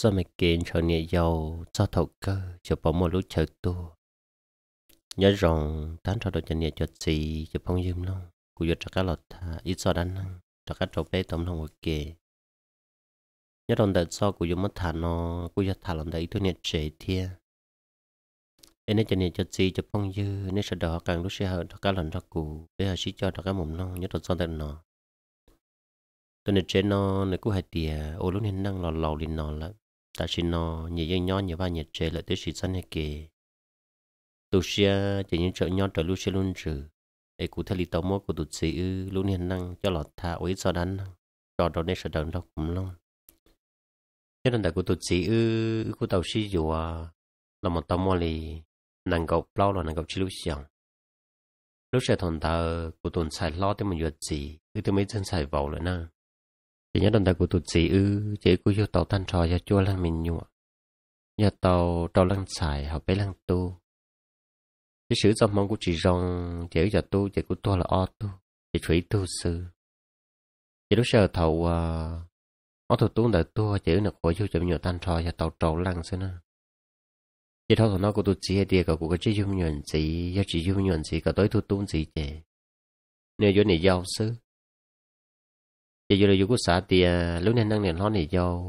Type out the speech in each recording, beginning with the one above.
cho mày kiện cho nhẹ giàu cho thầu cơ cho bỏ một lúc chờ tu nhớ rằng tán cho đồ nhận nhẹ cho chị cho phong dùm long của giật cho các lọt thà ít cho đánh năng cho các trò bé tổng lòng ok nhớ rằng tại sao của dùng mất thà nó của giật thà lòng đấy tôi nhẹ trễ thia em nói cho nhẹ cho chị cho phong dư nếu sợ đó càng lúc sẽ hơn cho các lần cho cụ để họ chỉ cho cho các mồm non nhớ rằng sao tại nó tôi nè trên nó nè cú hay tìa ô lúc nên năng lò lò lên nó lắm ta xin nó nhiều dân nhỏ nhiều ba nhiều trẻ là tới sự sanh này kề tu xe chỉ những trợ nhỏ trợ lưu xe luôn trừ để cụ thể lý tàu mốt của tụt sĩ ư luôn hiện năng cho lọt tha ối so đánh cho đó nên sợ đợn đâu cũng long cho nên tại của tụt sĩ ư của tàu sĩ dù à, là một tàu mò lì nàng gọc bao là nàng gọc chỉ lưu xiang lúc xe thằng ta của tuần xài lo tới một duyệt gì ư tới mấy chân xài vào lại nè chỉ nhớ đồng thời của tụt sĩ ư chỉ của yêu tàu thanh trò cho chua lăng mình nhụa nhà tàu trò lăng xài học bé lăng tu chỉ sử dòng mong của chị rong chỉ giờ tu chỉ của tôi là o tu chỉ thủy tu sư chỉ lúc sợ thầu ở thầu tu đợi tu chỉ được khỏi chú chậm nhiều thanh trò và tàu trầu lăng xưa nè chỉ thâu nó của tu chỉ địa cả của cái chỉ dung nhuận gì do chỉ dung nhuận gì cả tới thu tu gì chè nếu do này giao sư giờ giờ giờ của xã thì lúc này năng nền lo này do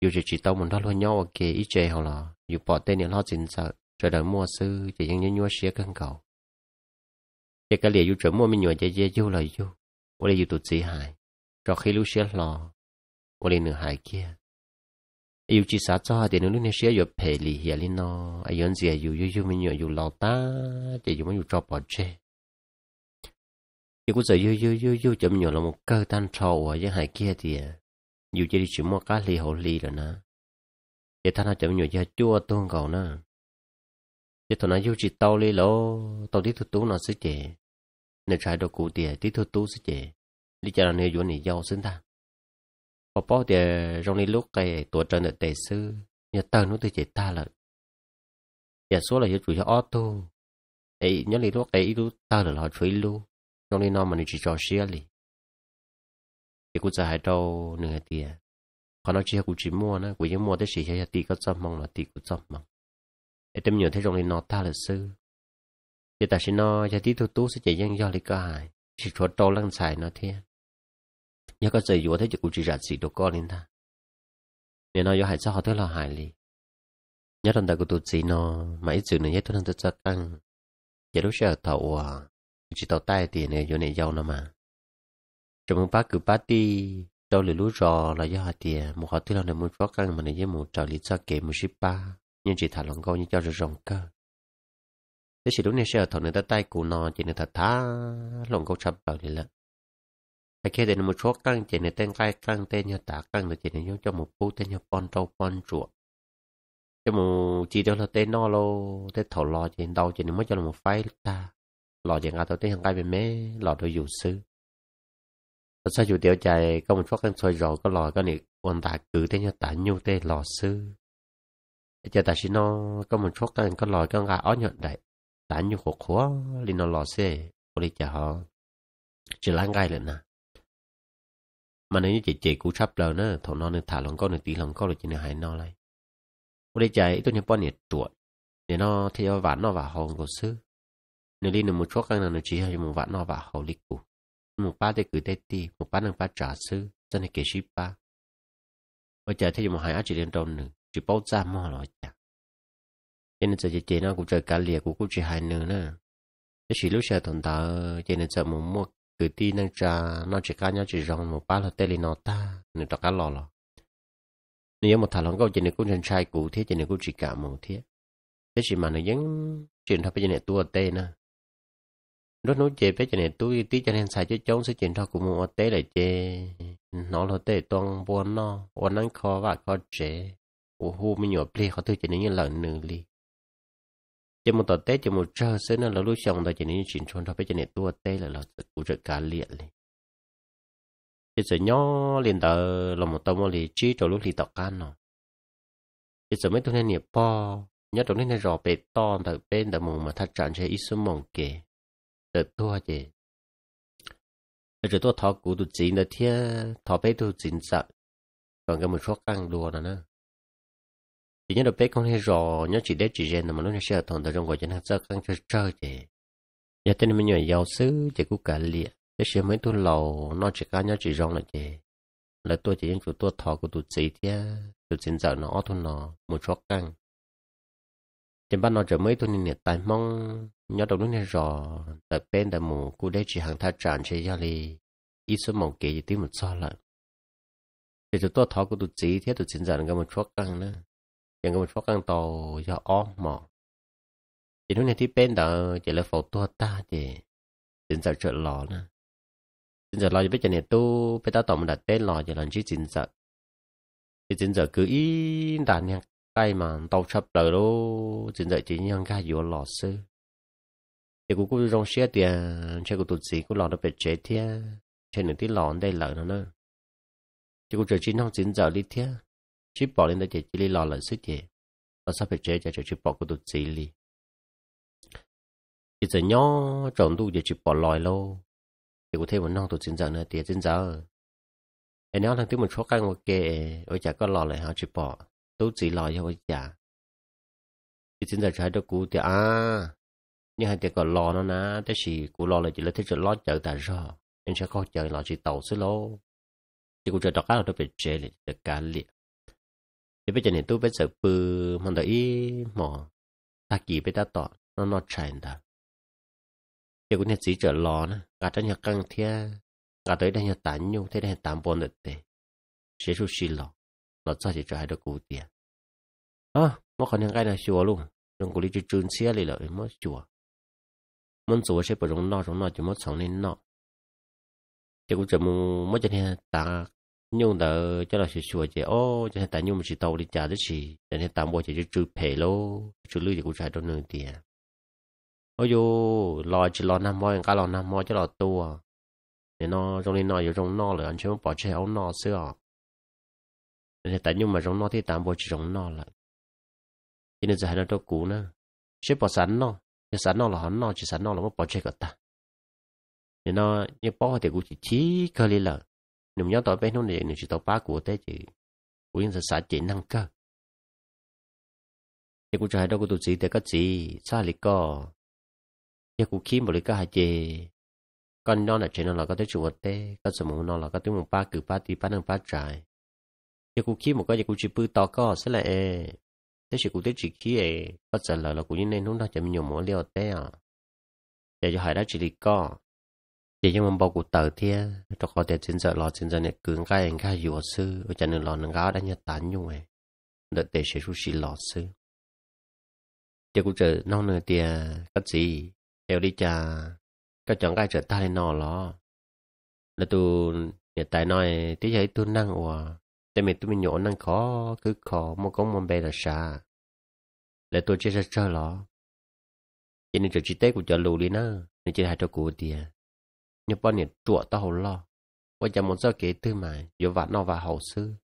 dù chỉ chỉ tao mình đó lo nhau ok, ít chơi hoặc là dù bỏ tên này lo chính sợ rồi đợi mua sư chỉ những nhân nhua xía cân cầu chỉ cái liệu dù chuẩn mua mình nhua chỉ chỉ dù bỏ dù 我哋要到自鞋，作起了些咯，我哋能鞋 kia。要至少早下啲能呢些要赔利些哩咯，啊樣子要要要咪要要老大，就要咪要做保車。yêu cũng giờ yêu yêu yêu yêu chậm nhiều là một cơ tan trầu ở với hai kia thì à, dù chỉ đi chịu mua cá li hồ li rồi nè vậy thanh nó chậm nhiều giờ chưa tuôn cầu nè vậy thôi nó yêu chỉ tao li lỗ tao đi thu tú nó sẽ chè nếu trái đồ cụ thì à, tí thu tú sẽ chè lý cho là nếu vốn này giàu sinh ta bỏ bỏ thì trong à, này lúc cái tuổi trần được tề sư nhà tờ nó thì chỉ ta là giờ số là giờ chủ cho ô tô ấy nhớ lý lúc ấy ít tao là họ chơi luôn nó lên nó mà nên chỉ cho xe li thì cũng giải đâu nửa tiền còn nó chỉ cũng chỉ mua nữa cũng chỉ mua tới chỉ hay thì có trăm mong là thì cũng trăm mong để tìm nhiều thấy trong lên nó ta là sư thì ta sẽ nó cho dạ, tí thu tú sẽ chạy nhanh do lý cả hai chỉ cho trâu lăng xài nó thế nhớ có giày dúa thấy chỉ cũng chỉ rạt xì đồ con lên ta nên nó do hải cho họ thế là hải li nhớ rằng ta của tụi chị nó mà ít chữ nữa nhất thân tự chất tăng giờ lúc sẽ thầu à chỉ tàu tay thì này vô này giàu nó mà trong một bát cứ bát đi đâu lửa lú rò là do họ tiền một họ thứ là này muốn phát căng mà này với một trò lý cho kể một ship ba nhưng chỉ thả lòng câu như cho rồi rồng cơ thế chỉ đúng này sẽ ở thầu người tay cụ nọ chỉ người thật thá lòng câu sập vào đi lận hay khi đến một số căng chỉ người tên cai căng tên như tả căng rồi cho một bú tên như pon trâu pon chuột cho một chỉ đó là tên no lô tên thầu lo chỉ đau chỉ mới cho là một ta lò dạng ngà tôi tí hằng cái bên mé lò tôi dù sư tôi sao dù tiểu chạy có một phát ăn xôi rồi có lò có nị quan tạ cử thế nhá tạ nhu tê lò sư chờ tạ xin nó có một phát ăn có lò có ngà ó nhận đại tạ nhu khổ khổ li nó lò xe cô đi chờ họ chỉ gai lên nè mà nếu như chị chị cũng sắp nữa thằng nó thả lòng con được tí lòng con được chỉ nên nó lại cô đi chạy tôi nhớ bọn nhiệt chuột để nó theo ván nó vào hồn của sư nếu đi nằm một chút càng nào chỉ hay một vạn nó vào hậu lịch cũ Một ba thì cứ tê tì, một ba năng ba trả sư, dân này kể ship ba. Bây giờ thấy một hai ác chỉ đến đâu nữa, chỉ bao ra mò rồi chả. Cho nên giờ chị chị nó cũng chơi cá lìa cũng cô chị hai nữa nè. Thế chỉ lúc xe thằng ta, cho nên giờ một mua cứ ti năng trà, nó chỉ cá nhau chỉ rong một ba là tê lì nó ta, nên đó cá lò lò. Nếu một thằng lòng câu chị này cũng chân trai cụ thiết chị này cũng chỉ cả một thiết Thế chỉ mà nó vẫn chuyện thật bây giờ này tua tê nè nó nói chê bé cho nên tôi tí cho nên xài cho chống sẽ chuyển thao của mua tế lại chê nó là tế toàn buồn nó buồn năng khó và khó chê ô hô mình nhỏ plei khó tôi cho nên như lần nửa li cho một tờ tế cho một trơ sẽ nên là lúc xong rồi cho nên chuyển thôn thao bé cho nên tôi tế là là cụ trợ cá liệt li chỉ sợ nhỏ liền tờ là một tâm mà li chi trò lúc li tàu can nó chỉ sợ mấy tôi nên nhịp po nhớ trong nên là rò bê to thằng bên là mùng mà thật chặn sẽ ít số mong kề 呃多的，而且多淘股都进了天，淘被都进窄，còn cái một số căng đùa là nữa. Chỉ nhớ được bé con hay rò, nhớ chỉ để chỉ riêng mà lúc này sẽ thằng thời trong gọi cho nó chơi căng chơi chơi thì. Giờ tên mình nhỏ giàu xứ chỉ cũng cả lịa, để xem mấy tôi lầu chỉ cá nhớ chỉ rong là gì. Là tôi chỉ những chủ tôi thọ của tụi chị thế, tụi chị giờ nó thôi nó một số căng. Trên ban nó trở mấy tôi nên tài mong nhớ đầu lúc này rõ là bên đầu mù cô đây chỉ hàng tha tràn chơi ra li ít số mỏng kỳ gì tí một sao lại thì tụi tôi thọ của tụi chỉ thế tụi chính dạng cái một chút căng nữa dạng cái một chút căng tàu do ó mỏ thì lúc này thì bên đã chỉ là phổ tua ta thì chính dạng trợ lò nữa chính dạng lò thì bây giờ này tu bây ta tổng đặt tên lò chỉ làm chỉ chính dạng thì chính dạng cứ ít đàn nhạc tay mà tàu chập lời đó chính dạng chỉ nhang ca vô lò sư thì cũng cũng rong xe tiền chơi của tổ gì cũng lò nó bị chế thế chơi những tí lò đây lợ nó nữa thì cũng chờ chín năm chín giờ đi thế chỉ bỏ lên đây chỉ chỉ đi lợn sức gì nó sắp phải chế cho chỉ bỏ của tổ gì đi thì giờ nhỏ trộn tu giờ chỉ bỏ lòi lâu thì cũng thêm một năm tổ chín giờ nữa tiền chín giờ em nói thằng tiếng một số căn ok ôi chả có lò lại hả chỉ bỏ tổ gì lòi cho ôi chả chỉ chín giờ trái đâu cú thì à nhưng hai tiệc còn lo nó ná thế chỉ cụ lo là chỉ là thế chỉ lo chờ tại sao nên sẽ khó chờ lo chỉ tàu xí lô chỉ cũng chợ đó cá là tôi phải chế để được cá liệt thì bây giờ này tôi bây giờ bự mà đợi ý mò ta kỳ bây ta tỏ nó nó chạy ta chỉ cũng này chỉ chờ lo nè cả trong nhà căng thia cả tới đây nhà tán nhu thế đây tám bốn được tệ sẽ rút xí lo nó cho chỉ cho hai đứa cụ tiền à mà còn những cái này chùa luôn đừng có đi chơi chuyên xe lại lợi mất chùa món sủa sẽ bổ rung nọ rung nọ chỉ món sống nên nọ chỉ cũng chỉ muốn mỗi chân hiện ta nhung đỡ cho là sủa sủa chỉ ô cho nên ta nhung chỉ tàu đi trả rất chỉ cho nên ta mua chỉ cho trừ phe lô trừ lư chỉ cũng trái đâu nữa tiền ôi yo lo chỉ lo năm mươi cả lo năm mươi cho lo tua nên nó trong nên nọ giờ trong nọ là anh chưa bỏ chơi áo nọ xưa nên ta nhung mà trong nọ thì ta mua chỉ trong nọ là cho nên giờ nó đâu cũ nữa sẽ bỏ sẵn nó như sáng nó là hắn nó chỉ sáng nó là một bỏ chơi cả ta thì nó như bỏ thì cũng chỉ chỉ cơ li nếu nhớ tao bên nó này nếu chỉ tao ba của thế chỉ của những xã chỉ năng cơ thì cũng cho hai đâu có tụi gì thì có gì xa lì co thì cũng khi mà lì có hai chị con nó là chuyện nó là có thể chủ vật thế có sự muốn là có tiếng một ba cử ba tí ba năng ba trái thì cũng khi một cái thì cũng chỉ bự to co sẽ là thế sự cụ thể chỉ khi ấy bắt giờ là cụ như nên hôm đó chậm nhiều mỗi liều té à để cho hải đã chỉ đi co để cho mình bao cụ tờ thia cho họ tiền trên giờ lo trên giờ này cứng cái anh cái dùa sư ở chân đường lò nâng gáo đã nhặt tán nhung ấy đợt để sẽ suy lò sư giờ cụ chờ non nửa tiền cắt gì đều đi cha các chọn cái trở ta lên nò lò là tu hiện tại nói tí giấy tu năng của để mình tụi mình nhỏ năng khó cứ khó mà có mong bè là xa để tôi chơi ra chơi lọ vậy nên cho chị tết của cho lù nữa nên chơi hai cho cụ tiền nhưng bao nhiêu trụa tao hầu lo qua chả muốn sao kế tư mà giờ vạn nó và hậu sư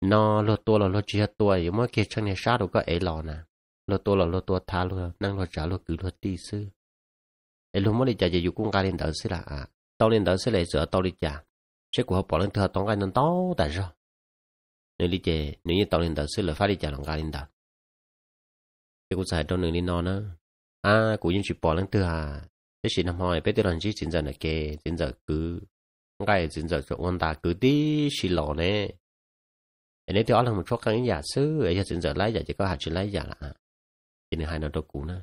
nó lo tua lo chia tua yếu mà kia chẳng này xa đâu có ấy lọ nè lo tua lo tua thả luôn năng lo trả lo cứ lo ti sư ấy lúc mới đi chạy dù cũng ca lên đỡ sẽ là tao lên đỡ sẽ lại sửa tao đi chả sẽ của họ bỏ lên thờ tao cái nó to tại sao nếu lý chè nếu như tàu lên tàu sẽ là phát đi trả lòng gà lên tàu cái cụ xài trong nửa lên non à cụ dân chỉ bỏ lên từ hà thế chỉ năm hỏi bé tiêu đoàn chỉ chính giờ này kề chính cứ ngay chính giờ chỗ ông ta cứ tí xì lò nè nếu tiêu là một số cái giả sư ấy giờ chính giờ lấy giả chỉ có hạt chỉ lấy là chỉ à? nên hai nó đâu cũ nè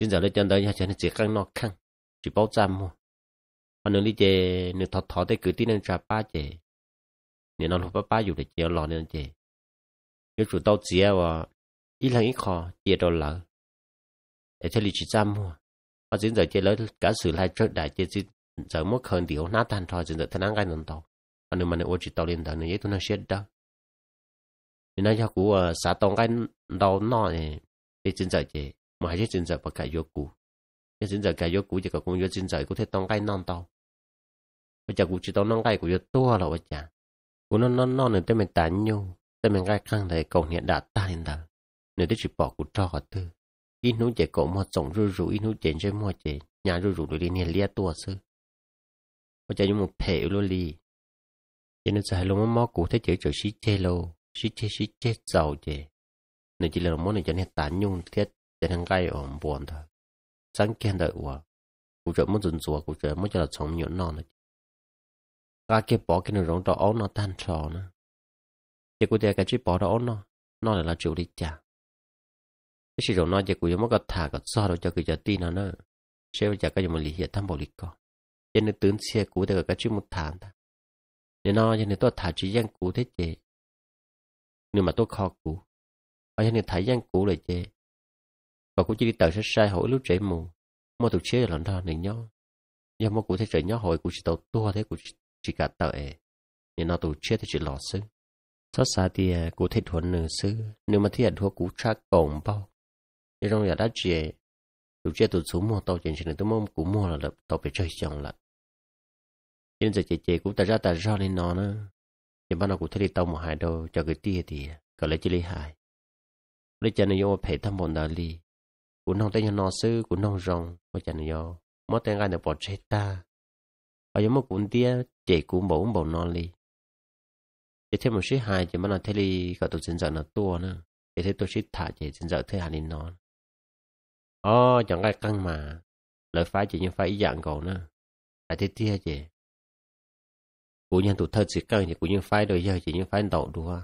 chính giờ lấy chân tới nhà chân chỉ căng nó căng chỉ bao trăm anh nửa lý chè nửa thọ thọ tới cứ tí nên trả ba chè 你那老爸爸有的接老娘姐，有主到接哇，一人一口接到老，而且你去怎么？我真在接了，假使来这大姐就怎么肯定？那谈他真在他哪个能到？anh em anh ấy chỉ tao lên đằng này tôi nói chết đó nên nói cho cú à xã tông cái đầu nọ này để chân giải chế mà chứ chân giải bắt cái vô cú chứ chân giải cái vô cú chỉ có công vô chân giải có thể tông cái non tao bây giờ cú chỉ tao non cái vô to là vậy chả uno non non nửa tên mình tán nhau tên mình gai khăng thầy cậu hiện đã ta hiện đã nửa tên chỉ bỏ cụ cho họ tư ít nụ chế cậu mua chồng rú rú ít nụ chế chơi mua chế nhà rú rú đối đi nè lia tua sư có chạy một phèo lô li chế nửa chạy lô mò mò thấy chữ chữ xí lô xí chê xí giàu chế nửa chỉ là món này cho nên tán nhung thiết cho gai ổn buồn thôi sáng kia đợi ủa cụ trợ muốn dần dùa cụ trợ muốn cho là sống non này gà kia bỏ cái nửa rộng đó ấu nó tan trò nữa chỉ cái chỉ bỏ đó ấu nó nó là là chủ đi chả cái sự nó chỉ của mất cái thả cái so đó cho cái giờ tin nó bây giờ cái dùng lý hiện tham bộ lý co cho nên tướng xe của cái cái chỉ một ta nên nó cho nên tôi thả chỉ gian cũ thế chứ nhưng mà tôi khó cũ ở cho nên thả gian cũ lại chứ và cũng chỉ đi tờ sẽ sai hỏi lúc trẻ mù mà thực chế là đó này nhau nhưng mà cụ thể trẻ nhau hỏi cụ chỉ tàu tua thế cụ chỉ cả tợi nên nó tù chết thì chỉ lò sư sau xa thì à, cụ thể thuần nữ sư nếu mà thiệt thua cụ cha cổng bao thế trong nhà đã chế tụ chế tụ xuống mua tàu trên trên tụ mông cụ mua là lập tàu phải chơi chồng lận nhưng giờ chế chế cụ ta ra ta ra lên nó nữa nhưng mà nó cụ thể đi tàu một hai đâu cho cái tia thì có lấy chỉ lấy hai lấy chân này vô phải thăm bọn đại lý cụ nông tên nhà nó sư cụ nông rong mà chân này vô mất tên ai được bỏ chết ta ayamo kuntia che ku bo bo non li che thêm một số hai chỉ mà nó thấy li cả tổ dân dạo nó tua nữa chỉ thấy tổ chỉ thả chỉ dân dạo thấy hà linh non ô chẳng ai căng mà lời phái chỉ như phái dạng cầu nữa lại thế tia chỉ cú nhân tụi thật sự căng thì cú nhân phái đôi giờ chỉ như phái đậu đua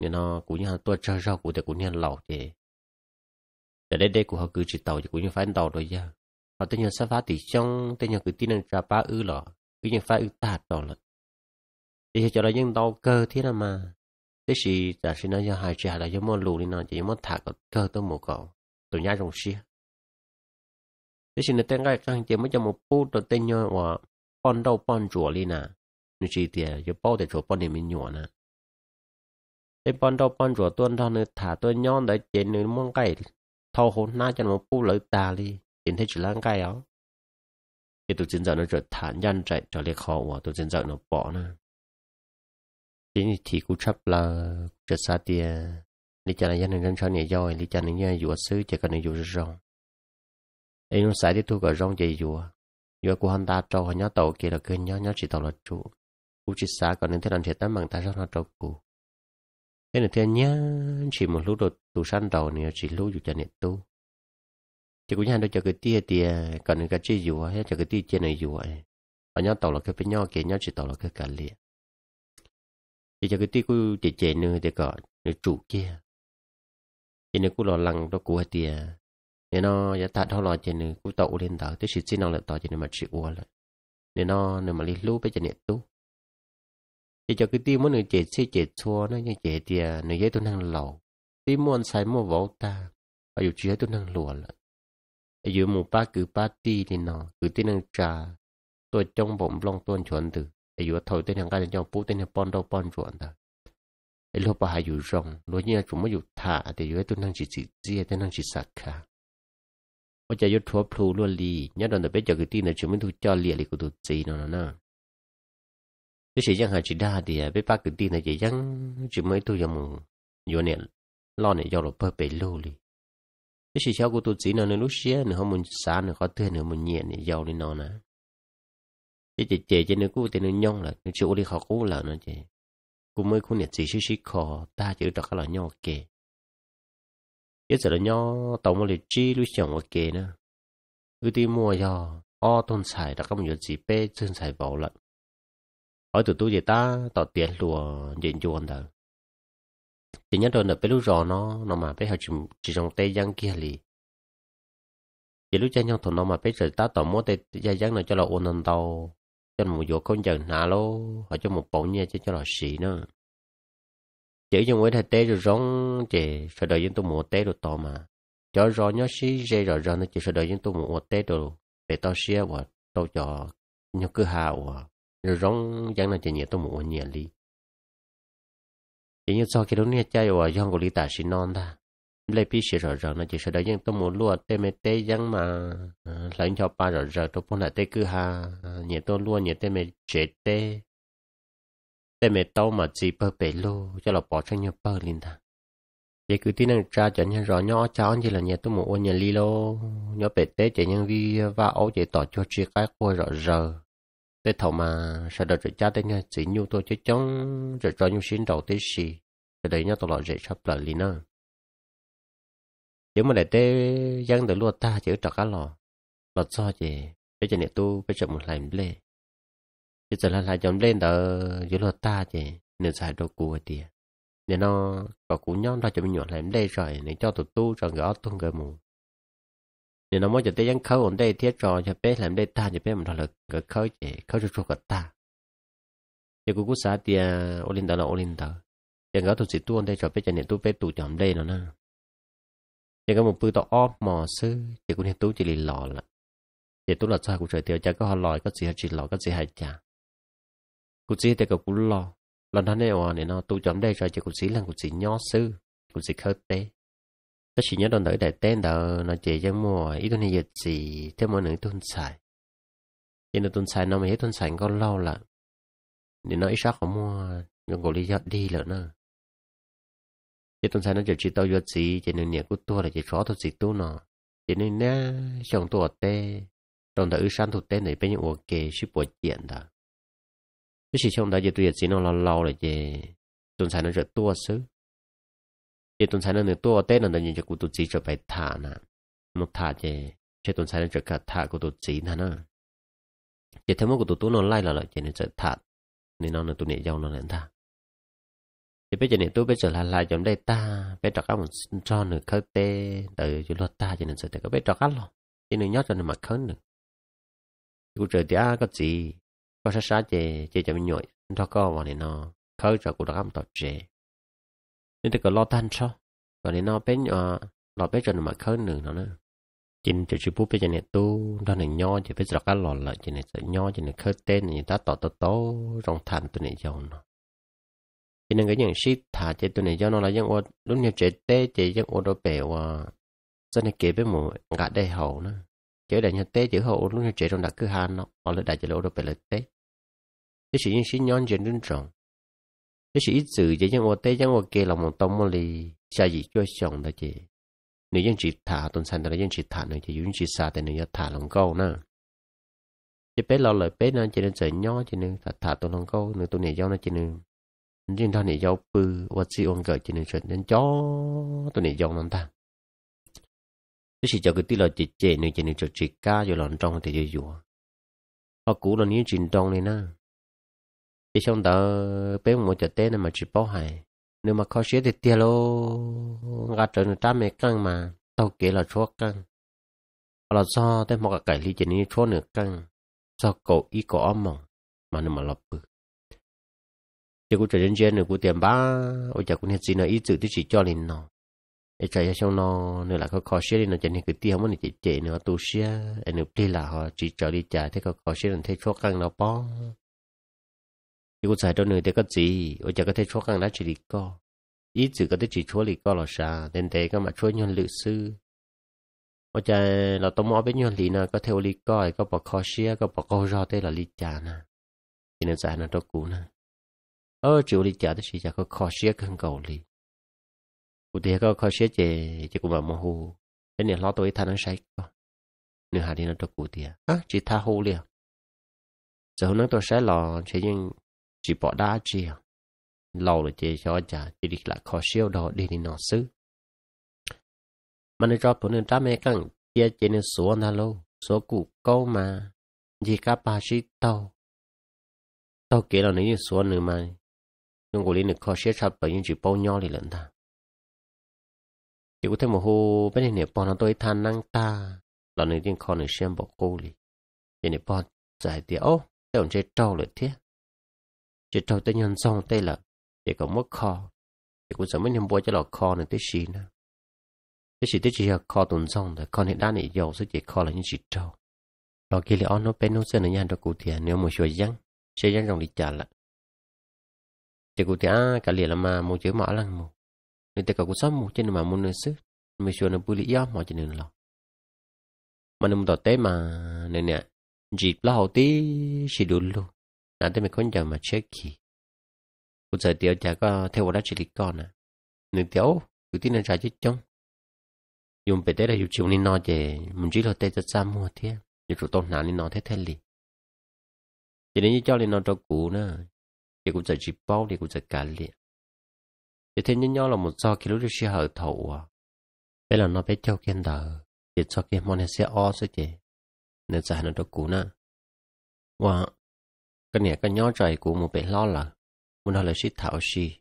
như nó cú nhân tôi cho rau cú thì cú nhân lẩu chỉ để đây đây cú họ cứ chỉ tàu thì cú nhân phái đậu đôi giờ họ tên nhân sa phá tỷ trong tên nhân cứ tin rằng ra ba ư lọ cứ nhân phá ư ta đó lọ thì cho đó nhân đau cơ thế là mà thế thì giả sử nó do hai trả là do mua lù đi nó chỉ mua thả có cơ tôi mua cậu tôi nhai rồng xia thế thì nó tên cái càng chỉ mới cho một bút tôi tên nhau và con đâu con rùa đi nè nó chỉ tiền cho bao để chỗ con để mình nhỏ nè thế con đâu con rùa tuân đó nó thả tôi nhon để chế nó mong cái thâu hồn na cho nó bút lợi ta đi đến thế chỉ lăng cái đó cái tổ chức giờ nó trở thản nhân chạy trở liệt họ và tổ chức giờ nó bỏ nè chính thì cũng chấp là trở xa tia lý cha là dân nên cho nhẹ rồi lý cha này nhà dùa xứ chỉ cần dùa rong ấy nó xài thì thu cả rong chạy dùa dùa của hắn ta trâu hắn nhớ tàu kia là cái nhớ nhớ chỉ tàu là chủ cũng chỉ xả còn nên thế làm thiệt tám bằng ta rất là trâu cụ thế này thế nhá chỉ một lúc đột tụ săn đầu này chỉ lúc dù cho nhẹ tu chỉ cũng nhà đâu cho cái tia tia còn cái chi dù hay cho cái tia trên này dù ấy ở nhau tàu là cái bên nhau kia nhau chỉ tàu là cái cả liền chỉ cho cái tia cứ chỉ chè nữa thì có nó trụ kia chỉ nếu cứ lo lắng đó của tia nên nó giá tạ đó lo trên nữa cứ tàu lên tàu tới sự sinh nào lại tàu trên mà chịu ua lại nên nó nên mà lấy lú bây giờ nhẹ tú chỉ cho cái tia muốn người chè xe chè xua nó như chè tia người dễ tôi năng lầu tia muốn sai mua vỗ ta ở dù chỉ tôi năng lùa lại อยู่หมู่ป้าคือป้าตีที่นอคือที่นังจ่าตัวจงผมลองต้นชวนตืออยู่ถอยตัวทางการจะปูตัวทางป้อนเราป้อนชวนตือไอ้ลูกป้าอยู่รองลูกเนี่ยจุ่มไม่อยู่ท่าแต่อยู่ตัวนั่งจิตจิตเจียตัวนั่งจิตสักค่ะว่าจะยศทัวพลูล้วนลีเนี่ยตอนเด็กไปจากคือที่นั่นจุ่มไม่ถูกจ่อเลี้ยเลยกูตัวจีนอนนะตัวเสียยังหาจิตได้เดียไปป้าคือที่นั่นจะยังจุ่มไม่ถูกยังมึงอยู่เนี่ยล่อเนี่ยยอมหลบเพื่อไปลู่ลี这学校过都只能能录写，然后们啥呢？好对，然后们念呢，要的呢呢。这这这这呢，过的呢用了，你去屋里好过了呢这。过每过年只是些考，大家都看了 nhau 给。也只能 nhau，到我里只录想我给呢。有的么呀，二 ton 菜，大家们有几杯真菜包了。ở từ tôi vậy ta tỏ tiền lùa diện chuồn đó chỉ nhất rồi nợ bé lúc rõ nó nó mà bé học chừng chỉ trong tay giang kia lì chỉ lúc cha nhau thằng nó mà bé rồi ta tỏ mốt tay gia giang nó cho là ôn ăn tàu cho một vụ con dần nà lô họ cho một bóng nha cho cho là sĩ nữa chỉ trong mỗi thầy tê rồi rong chỉ phải đợi chúng tôi mua tê rồi to mà cho rõ nhớ sĩ dê rồi rồi nó chỉ phải đợi chúng tôi mua tê rồi để tao xia và tôi cho nhớ cứ hà và rồi rong giang nó chỉ nhẹ tôi mua nhẹ đi chỉ như cho đó nha chơi ở trong của lý tả non ta lấy biết sự rõ ràng nó chỉ sợ đấy nhưng tôi muốn luôn tê mê tê mà ờ, lấy cho ba rõ ràng tôi muốn lại tê cứ ha ờ, nhẹ tôi luôn nhẹ tê mê chết tê tê mê tao mà chỉ bơ bể lô cho là bỏ cho nhiều bơ liền ta vậy cứ tin rằng cha chẳng nhận rõ nhỏ cháu chỉ là nhẹ tôi muốn nhà li lô nhỏ bể tê chỉ nhân vi và ấu chỉ tỏ cho chia cái cô rõ ràng thế thầu mà sợ đợt rồi cha thế nha chỉ nhu tôi chứ chống rồi cho nhu xin đầu tới xì rồi đấy nhá tôi lọt dễ sắp lại liền nữa nếu mà để tê giang được luôn ta chỉ trọ cá lò lọt cho gì bây giờ này tu bây giờ một làm lê bây giờ là lại chọn lên đỡ dưới lò ta gì nửa xài đồ cua tiền nên nó có cú nhóm ra cho mình nhỏ làm lê rồi nên cho tụi tu rồi gõ tung gờ mù 你那么就得人口我们这贴着就别咱们这大就别么着了，个口姐口就说个大。giờ cô cú xã tiền ô linh đó là ô linh đó giờ ngỡ tôi chỉ tuôn đây cho biết cho nên tôi biết tụ chọn đây nó nè có một bữa tao óp mò sư giờ cũng nên tôi chỉ lì lò là giờ tôi là sao cũng trời tiêu cha có họ lòi có gì hay chỉ lò có gì hay chả cô chỉ đây cậu cũng lò lần đó này òa này nó tụ chọn đây rồi giờ cô chỉ là cô chỉ nhỏ sư cô chỉ khơi tế ta chỉ nhớ đòn tới đại tên đó nó chỉ cho mua ít tuần nhiệt gì thế mà nữ tuần sai, cho nên tuần sai nó mới hết tuần xài con lâu là nên nó ít sắc có mua nhưng cổ lý do đi lỡ nữa chứ tuần sai nó chỉ chỉ tao do gì cho nên nhiệt của tôi là chỉ khó thôi gì tôi nó cho nên nè chồng tôi tê đòn tới sản thuộc tên này bên những kê ship bộ tiền đó chứ chỉ chồng đó chỉ tuyệt gì nó lâu lâu là chỉ tuần sai nó chỉ tua xứ chế tuần sai nó tua tết nó nhìn cho cụ tụt chỉ cho phải thả nè nó thả chế chế tuần sai nó cho cả thả cụ tụt chỉ nè nó chế thêm một cụ tụt nó lai là lợi chế nó sẽ thả nên nó nó tụi này giàu nó lên thả chế bây giờ này tôi bây giờ là lại chọn đây ta bây giờ các bạn cho nữa khơi tê từ chỗ lót ta cho nên sẽ tới các bây giờ các lo chế nữa nhót cho nên mà khơi nữa cụ trời thì à, có gì có sát sát chế chế cho mình nhồi nó có vào này nó khơi cho cụ đó các bạn tọt nên tôi có lo tan cho và nên nó bé nhỏ lo bé cho nó mà khơi nửa nó nữa chính chỉ chụp bút bên này tu đó này nho chỉ phải giọt cá lò lại chỉ này sợ nho chỉ này khơi tên này ta tỏ tỏ tỏ rong thành tụi này giàu nó cho nên cái những shit thả chế tụi này giàu nó là những ô lúc nhiều chế tê chế những ô đồ bè và cho nên kế với một ngã đầy hậu nữa chế đại nhà tê chữ hậu lúc nhiều chế trong đặc cứ hàn nó họ lại đại chế lỗ đồ bè lại tê cái sự những shit nhon chế đứng tròn 这是一直这样我对样我给了我多么哩，下一就想的这，你样去谈，东山的样去谈，你就样去啥的，你要谈龙沟呢。这别老来别呢，这能怎样？这能谈谈东龙沟，你东你要呢？这能，你他你要不，我只往个这能选人教，东你要能谈。这是叫个地老姐姐，你这能就自家就老张的就有。啊，古老年传统的呢。thì xong đó bé một chợ tê mà chỉ bao hải nếu mà khó xế thì tia lô ngã trở nó trăm mấy căng mà tao kể là chua căng là do tới một cái lý chỉ nên chua nửa căng do cậu ý có âm mà nó mà lọc bự chỉ cũng trở đến trên nữa cũng tiền ba ôi chả cũng hết gì nó ý chữ thì chỉ cho lên nó để chạy xong nó nữa là có khó xế đi nó chẳng nên cứ tia muốn chỉ chạy nữa tu xế em đi là họ chỉ trở đi chạy thế có khó xế là thấy chua căng nó bó 如果在到你这个字，我这个在说刚那这里个，一直个在只说里个了啥？但这个嘛说用律师，我在老多毛病用里呢，个 theo 里个，个不考试，个不考绕对了里家呢，现在在那都苦呢。ở chỗ đi chả thì chỉ có khó xế khăn cầu li cụ thể có khó xế chè chỉ cũng bảo mồ hồ nên lo tôi thà nó sai có hà đi nó cho cụ thể á à. chỉ tha hồ liền à. giờ nó tôi sẽ lo chỉ nhưng chỉ bỏ đá chia à? lâu rồi chỉ cho chả chỉ đi lại khó siêu đó đi đi nó xứ mà nó cho tụi nên trả mẹ căng chia chỉ nên số nào lô số cụ câu mà gì cả ba chỉ tàu tàu kia là nếu số nữa mà nhưng của lý nữa khó siêu chặt bởi những chỉ bao nhau thì lận ta chỉ có thêm một hồ bên này bọn nó tôi than năng ta là nơi tiên khó nữa xem bỏ cô lì vậy này bọn giải tiệu, ô, ông chơi trâu lợi thiết chỉ trâu tới nhân xong tê là chỉ còn mất kho chỉ cũng sớm mấy nhân bố cho lọ kho này tới xì nè tới xì tới chỉ kho tuần xong rồi kho này đã này dầu sẽ chỉ kho là những chỉ trâu lọ kia là nó bé nó sẽ là nhà đó cụ thể nếu một số giăng sẽ giăng rồng đi trả lại chỉ cụ thể à, cả liền là mà một chữ mỏ lăng một nên tất cả cuộc sống một trên mà muốn nơi sức mình xưa nó bùi lý do mọi chuyện nên lọ mà nó muốn tỏ mà nên nè dịp là hậu tí xì luôn 나한테 건자 마 체키 우자 디어 자가 태워라 지리거나 느대오 유디는 자지 좀 용배대라 유치원이 너제 문제로 때자 잠모 티 유주 또 나니 너 테텔리 지는 이절이 너저 구나 cũng giờ chỉ bao thì cũng giờ cả liền thế thế nhân nhau là một do kilo được xí hở thầu à bây là nó bé cho kiên đờ để cho kiên món này sẽ o sẽ chế nên giờ nó được cú nè và cái này cái nhỏ trời của một bé lo là muốn nói là thảo shi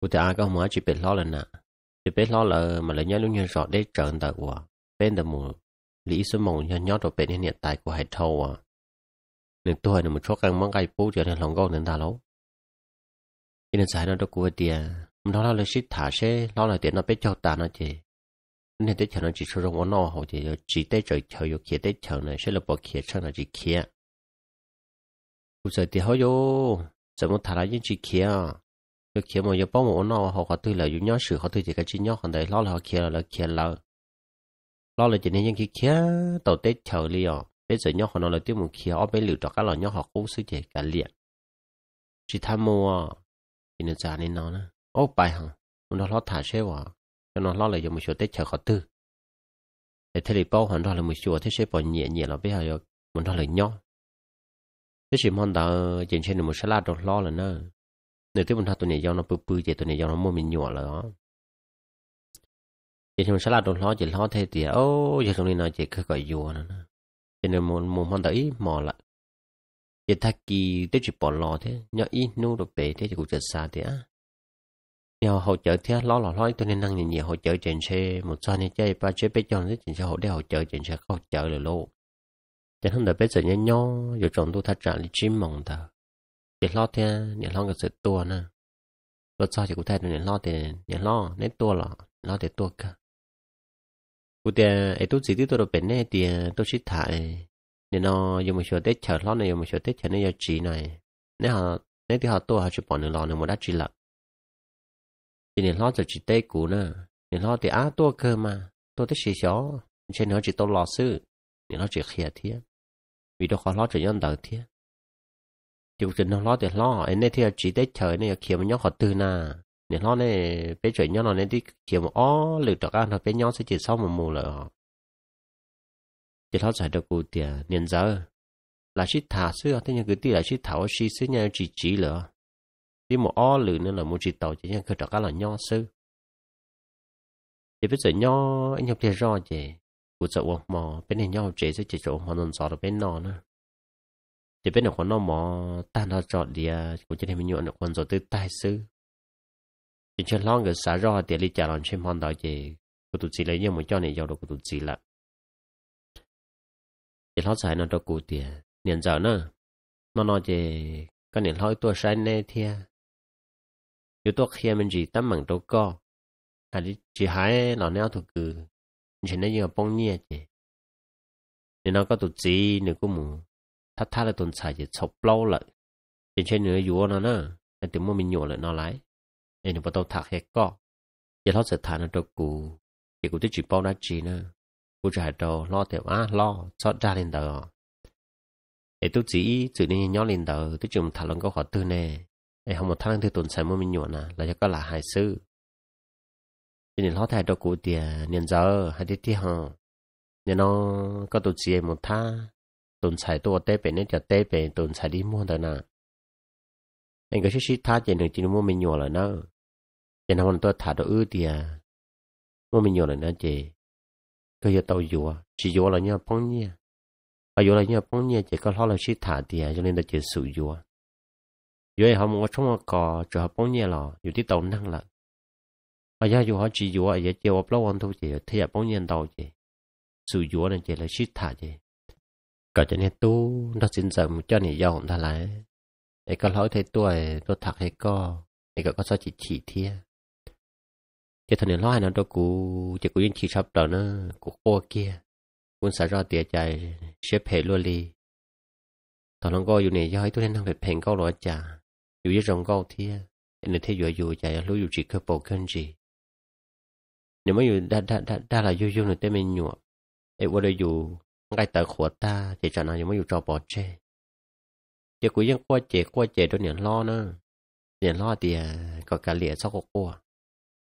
cụ thể mở chỉ bé lo là nè chỉ bé lo là mà là nhớ lúc như rõ để trợn tờ của bên tờ mù lý số mù nhớ nhớ rồi bên hiện tại của hải thâu à nên tôi là một số căn món gai bố trở thành lòng gâu nên ta nên giải nó đó của tiền à. mình đó là shit thả tiền nó bé cho ta nó chỉ nên tới chờ nó chỉ số rong nó hậu chỉ chỉ tới trời chờ yêu kia chờ này sẽ là bỏ kia sang là chỉ kia giờ thì họ yo giờ muốn thả ra những chuyện kia yo mà yo bảo một nó họ có tư là yo nhớ sự họ tư chỉ cái chuyện nhớ còn đấy lo là kia là kia là lo là chỉ nên những cái kia tàu tết chờ liền bây giờ nhớ họ nó là tiêu kia ở bên liệu cho các lo nhớ họ cũng sử dụng cả liền chỉ tham mua thì nó trả nên nó nữa bài hả nó lo thả xe vào cho nó lo là yo một số tết chờ họ tư thế thì bao hoàn toàn là một số thế sẽ bỏ nhẹ nhẹ là bây giờ muốn đó là nhau thế chỉ mong đỡ trên trên một sát la đột lo là nữa, nếu tiếp một thằng tụi này do nó bự bự vậy tụi này do nó mua mình nhỏ là đó trên xem sát la đột lo chỉ lo thế thì ô giờ trong này nó chỉ cứ gọi vua nữa cho nên một một mong đỡ ít mò lại chỉ thắc kỳ tới chỉ bỏ lo thế nhớ ít nu được bể thế thì cũng rất xa thế á nhờ hỗ trợ thế lo lo lo tụi này năng nhìn nhiều hỗ trợ trên xe một sao này chơi ba chơi bé cho nó trên xe hỗ trợ trên xe hỗ trợ rồi luôn chẳng hôm đó bây giờ nhé nhó rồi chọn tôi thật trả lý chim mong tờ để lo thế nhẹ lo cái sự tua nè lo sao thì cũng thay nhẹ lo thì nhẹ lo nét tua là lo thì tua cả cụ thể ấy tôi chỉ tiếp tôi được bên này thì à, tôi chỉ thải nên nó dùng một số tết chờ lo này dùng một số tết chờ này giờ chỉ này nếu họ nếu thì họ tua họ chỉ bỏ nửa lò nửa một đắt chỉ lợn thì nên lo giờ chỉ tết cũ nè nên lo thì á à, tua cơ mà tôi thích xì xó trên nó chỉ tôi lò sư 你老只黑天，vì đó khó lo chỉ nhân đời thiên. Điều chỉnh nó lo thì lo, anh ấy thì chỉ để chờ này kia mà nhóc họ tư na, nên lo này bé chuyện nhau nó đi kia mà ó lừa trọc ăn nó bé nhau sẽ chỉ sau một mù lợ Chỉ lo giải được cụ tiền nên giờ là chỉ thả xưa thế nhưng cứ tí là chỉ thảo xí xí nhau chỉ chỉ lợ. Đi một ó lừa nên là muốn chỉ tàu chỉ nhân cứ trọc ăn là nhau sư. Chỉ biết giờ nhau anh nhập tiền rõ vậy. กูจะว่าหมอเป็นเงาเจ๊จะเจ๊หมอนนสอดเป็นนอนนะจะเป็นคนนอหมอตาเราจอดเดียกูจะได้มีหยวนคนจอดตื้อใต้ซื้อจะเชิญร้องกับสารอเตียลิจารอนเช่นมอนดอยเจกูตุจีเลยยังไม่จ้อเนี่ยยาวดกูตุจีละจะเล่าสายนอนดกูเตียเนียนเจ้าเนอะมอนอเจก็เนียนเล่าตัวใช้เนเทียอยู่ตัวเคียมันจีตั้มหมังตัวก็อันนี้จีหายหล่อแนวถูกคือ nchene yinga pongnie che ne na ka tu chi ne ku mu tha tha la ton cha che chop lo la che che ne yu na na ne te mo min yo la na lai ne ne pa tau tha he ko ye lo se tha na to ku ye ku te chi pao na chi na ku cha lo te wa lo cho ra lên da e tu chi chi ne nyo lên da tu chung tha long ko ho tu ne e không một tháng thì tuần sai mo min yo na là cho có là hai sư ยินหล้อทแต่ตกูเตียนเนียนเจ้าฮัดที่องเนี่ยน้องก็ตุจียหมดท่าตุนใส่ตัวเต้เป็นเนี่ยจะเต้เป็นตุนใส่ดีมั่งแต่น่ะเองก็ชี้ท่าเจนหนึ่งจีนมั่งไม่หยอลเลยนะเจนทำมันตัวถาตัวอื้อเดียมั่งไม่หยอลเลยนะเจก็จะตัวอยู่ชี้อยู่แล้วเนี่ยป้องเนี่ยพออยู่แล้วเนี่ยป้องเนี่ยเจก็ล้อเลยชี้ถาเดียจนเลยตัเจสูอยู่อยู่ไอ้เขาบอกว่าช่วงก่อจะเอาป้องเนี่ยหรออยู่ที่ตัวนั่งละพยายู่หาจีอยู่อาจ่ะเจียวปลวันทุกเจ้าเที่จะป้องยันดาวเจสู่อยู่นั่นเจแลยชิดถ่าเจ้าก็จะเนี่ยตู้นักสินสมเจ้าเนี่ยยอมทลายไอ้ก็เล่าให้ตัวตัวถักให้ก็ไอ้ก็ก็สะจิตฉีเที่ยจะถนนร้อยนั่นตัวกูจะกูยิ่งฉีชับต่อเนอะกูโคเกียกูสารรอเตียใจเชฟเพลลีตอนนั้นก็อยู่ในย่อยตัวเล่นทางเป็ดเพ่งก็รอจ่าอยู่ยี่รงก็เที่ยในเที่ยวอยู่ใจรู้อยู่จิตคือโปกเคลนจี你们有大大大大了悠悠的对面鸟，哎，我的有爱打火大，这阵啊有没有找宝车？这古人过节过节都年老呢，年老的搞个脸照个过，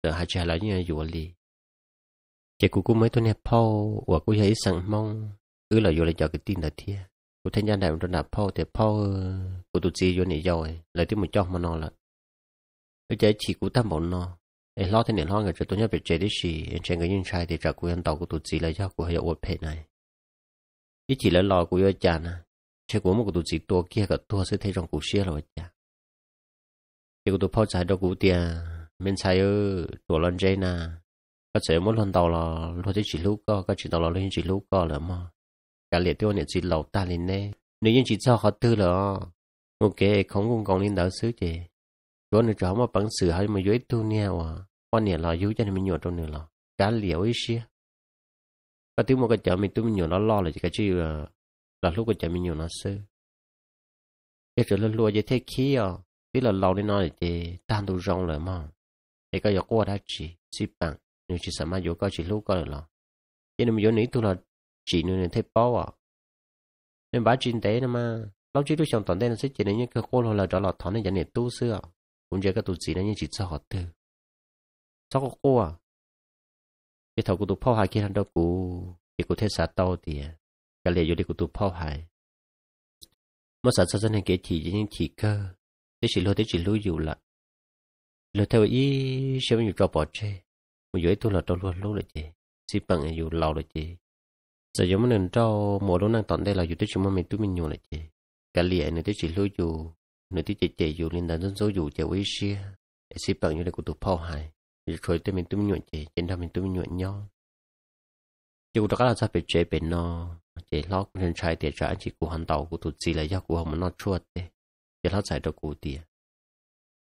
这还吃了人有哩。这古古没多年泡，我估计上梦，饿了有了叫个定的天，我听见那都那泡的泡，我都只有你要哎，来点么叫么弄了，而且吃古蛋包呢。ai lo thì lo người tôi nhớ về chế đi xì trên người nhìn trai thì trả quyền tàu của tụi chị là do của họ ổn phê này ít chỉ là lo của yêu chàng à chế của một của tụi chị tua kia cả tua sẽ thấy trong cuộc xe rồi chả chế của tụi trái đâu của tiền mình sai ở tổ lon dây na các chế một lần tàu là lo thế chỉ lúc các chỉ tàu là lên chỉ lúc co là mà cả liệt tiêu này chỉ lầu ta lên nè nếu như chỉ cho họ tư là ok không cũng còn lên đảo xứ chị đó là cháu mà bằng sự hay mà dưới tu nè à 我年了有钱没有中年了，干聊一些。把对某个家面对面有那老了，这个就了，那如果家面有那事，也就是落叶太气啊，对了老的那里的单独扔了嘛，那个要过他去，是办，你去什么有搞去路搞了，因为没有你多了，只能你太包啊，你把钱得了嘛，老几都想等待那些钱呢，你可过了了，找老唐那家呢都是啊，我们这个都只能你去吃好的。cô 저거고와 à? cái thầu của tụ phao hải khi hắn đâu cụ thì cụ thế xã tàu thì cái lệ đi của tụ phao hải. mà xã xã dân này kể chỉ những chỉ cơ thế chỉ lôi thế chỉ lôi dù là lôi theo ý sẽ bao nhiêu cho bỏ chê mà dưới tôi là trâu luôn luôn là chê xí bằng dù lâu là chê giờ giống mình cho mùa đông năng tận đây là dù thế chúng mà mình tụi mình nhiều là chê cái lệ này thế chỉ lôi dù nữa thế chị chạy dù lên đàn dân số dù chạy với xí xí bằng như là của tụ phao hải rồi tên mình tôi nhuận chế trên đó mình tôi nhuận nhau chú đó là sao bị chế bên nó chế lo nên trai tiền trả chỉ của hàng tàu của tụt gì là do của ông nó chuột đấy chế lo xài được của tiền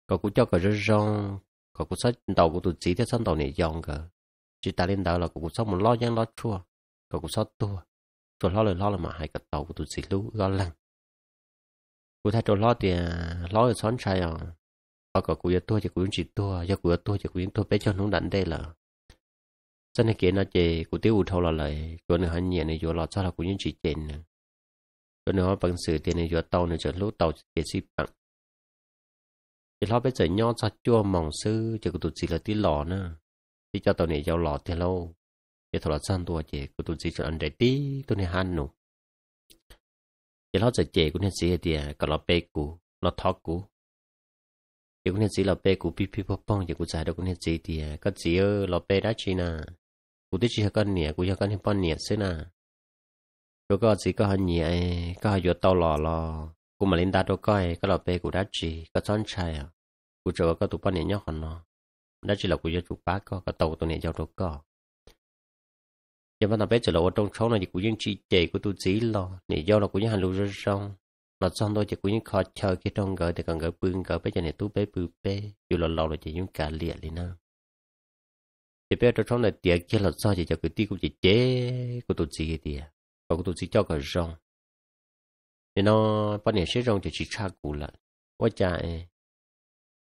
có cũng cho cả rất rong có cũng sách tàu của tụt gì thế sân tàu này dòng cả chỉ ta lên tàu là có cũng sao một lo giang lo chua có cũng sao tua rồi lo lời lo là mà hai cái tàu của tụt gì lũ lo lăng của thay trò lo tiền lo rồi xón trai à aga kuya to ja kuyun chi to ja kuya to chỉ kuyun to pe cho nung dan de la san ne kia na che ku tiêu thâu là lại cho nên hắn nhẹ này cho lo cho là kuyun chỉ chen nè cho nên họ bằng sự tiền này cho tàu này cho lúc tàu kia ship bằng thì lo bây giờ nho cho chua mỏng sư chỉ cụ tụt gì là tí lọ nè thì cho tàu này giàu lò thì lâu thì thọ là san tua che cụ tụt gì cho anh đại tí tôi này hắn nụ thì lo giờ che cũng nên gì thì à, cả lo pe cụ lọ thọ cụ cũng nên chỉ là pe của pipi popong giờ của giải đâu cũng nên chỉ thì à, có chỉ ơ là pe đã chi nà của tích chỉ con nhẹ của giờ con hiệp nhẹ xí nà rồi có chỉ có nhẹ à? có hơi tao lò lò của mà lên ta đâu coi là pe của đã chỉ có chọn chai à của chờ có tụ pon nhẹ nhóc hơn nó đã chỉ là của giờ chụp bá có có tàu tụ nhẹ giao đâu có giờ mà ta bé chờ là ở trong sáu này của dân chỉ chạy của tụ chỉ lò nhẹ giao là của những hàng lưu rong mà xong đôi chỉ cũng khó chờ cái trong gỡ thì còn gỡ bưng gỡ bây giờ này tú bé bự bé dù là lâu rồi chỉ những cả liệt đi nè. chỉ bây giờ trong này tiệc kia là sao chỉ cho cái tí cũng chỉ chế của tụi chị tiệc và của tổ chức cho cái rong nên nó bắt này sẽ rong chỉ chỉ cha cũ là quá chạy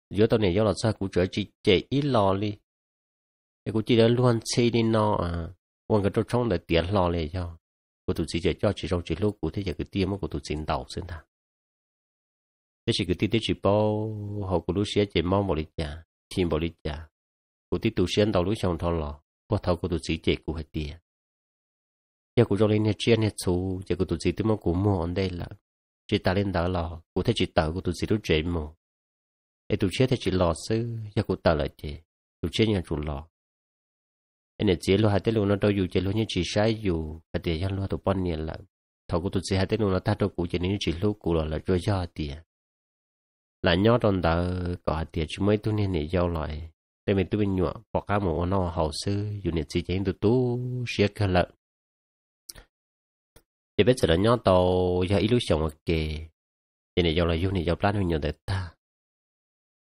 giữa tao này do là sao cũng chở chỉ chế ít lo đi thì cũng chỉ đã luôn xây đi nó à còn cái trong trong này tiệc lo này cho của tụi chị giờ cho chị rong chị lúc của thế giờ cứ tiêm của tụi chị đầu xin ta thế chị cứ tiêm thế bao họ của lúc xưa chị mau một lít trà chim một lít trà của tí tụi xuyên đầu lúc chồng thò lò qua thầu của tụi chị chị của hết tiền giờ của rong lên hết chiến hết số giờ của tụi chị mong của mua ở đây là chị ta lên đỡ lò của thế chị tờ của tụi chị lúc chị mua ấy tụi chết thế chị lò sư giờ của tờ lại chị tụi chết nhà chủ lò anh ấy chế lo hai tên luôn nó đâu dù chế luôn như chỉ sai dù và tiền nhân lo tụ bắn nhiều là thầu của tụi chế hai tên luôn nó ta đâu cũng chế nên chỉ lúc cũ là cho do tiền là nhớ trong đó có tiền chúng mấy tụi nên để lại tại mình tụi mình nhọ bỏ cả một nó hậu sư dù nên chỉ chế tụi tú sẽ cả lợn để biết là nhớ tàu giờ do illusion mà kề để này giàu là dù này giàu plan hơn nhiều để ta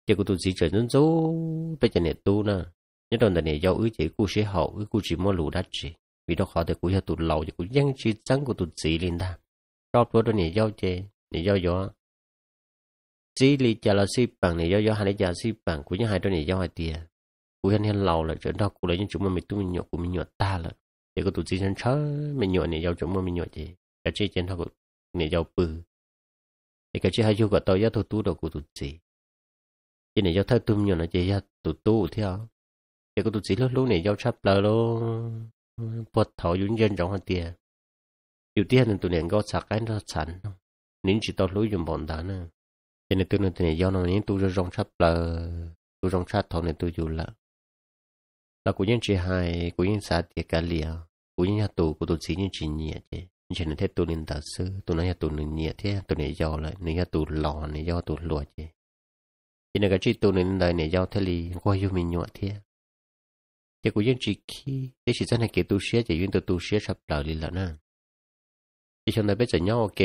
chỉ của tụi chỉ trở nên số bây giờ này tu nè nhất là này giao ứ chỉ cú sĩ hậu ứ cú chỉ mua lù đất chỉ vì đó họ để cú cho tụt lầu cho cú dân chỉ trắng của tụt sĩ lên ta đó đó đó này giao chế này giao gió sĩ li chả là sĩ bằng này giao gió hai này chả sĩ bằng cú những hai đó này giao hai tia cú hiện hiện lầu là chỗ đó cú lấy những chúng mà mình tu nhọ cú mình nhọ ta là để cú tụt sĩ chân chớ mình nhọ nền do chúng mà mình nhọ chế cái chế chân thằng cú nền do bự thì cái chế hai chú của tôi giá thu tu đồ cú tụt sĩ chỉ này giao thay tu nhọ là chế giá tụt tu theo để có tụi chỉ lúc lúc giao chấp lờ lô bột thảo yun dân trong hạt tiền dù tiền thì tụi này có sạc cái nó sẵn nín chỉ tao lối dùng bọn ta nè cho nên tụi này tụi này giao nó nín tụi rồi trong chấp lờ tụi trong chấp thảo này tụi dù lợ là của nhân chỉ hai của nhân xã tiệt cả lìa của nhân nhà tù của tụi chỉ nhân chỉ nhẹ chứ chỉ thế tụi nên tạo sư tụi này tụi nên nhẹ thế tụi này giao lại nên nhà tụi lò này giao tụi lùa chứ cho cái chỉ tụi nên đời này giao thế lì qua yêu mình nhọ thế chỉ của dân chỉ khi để chỉ dân này kể tu sửa chỉ dân tôi tu sửa sắp đời liền là nè chỉ chồng này biết giờ nhau ok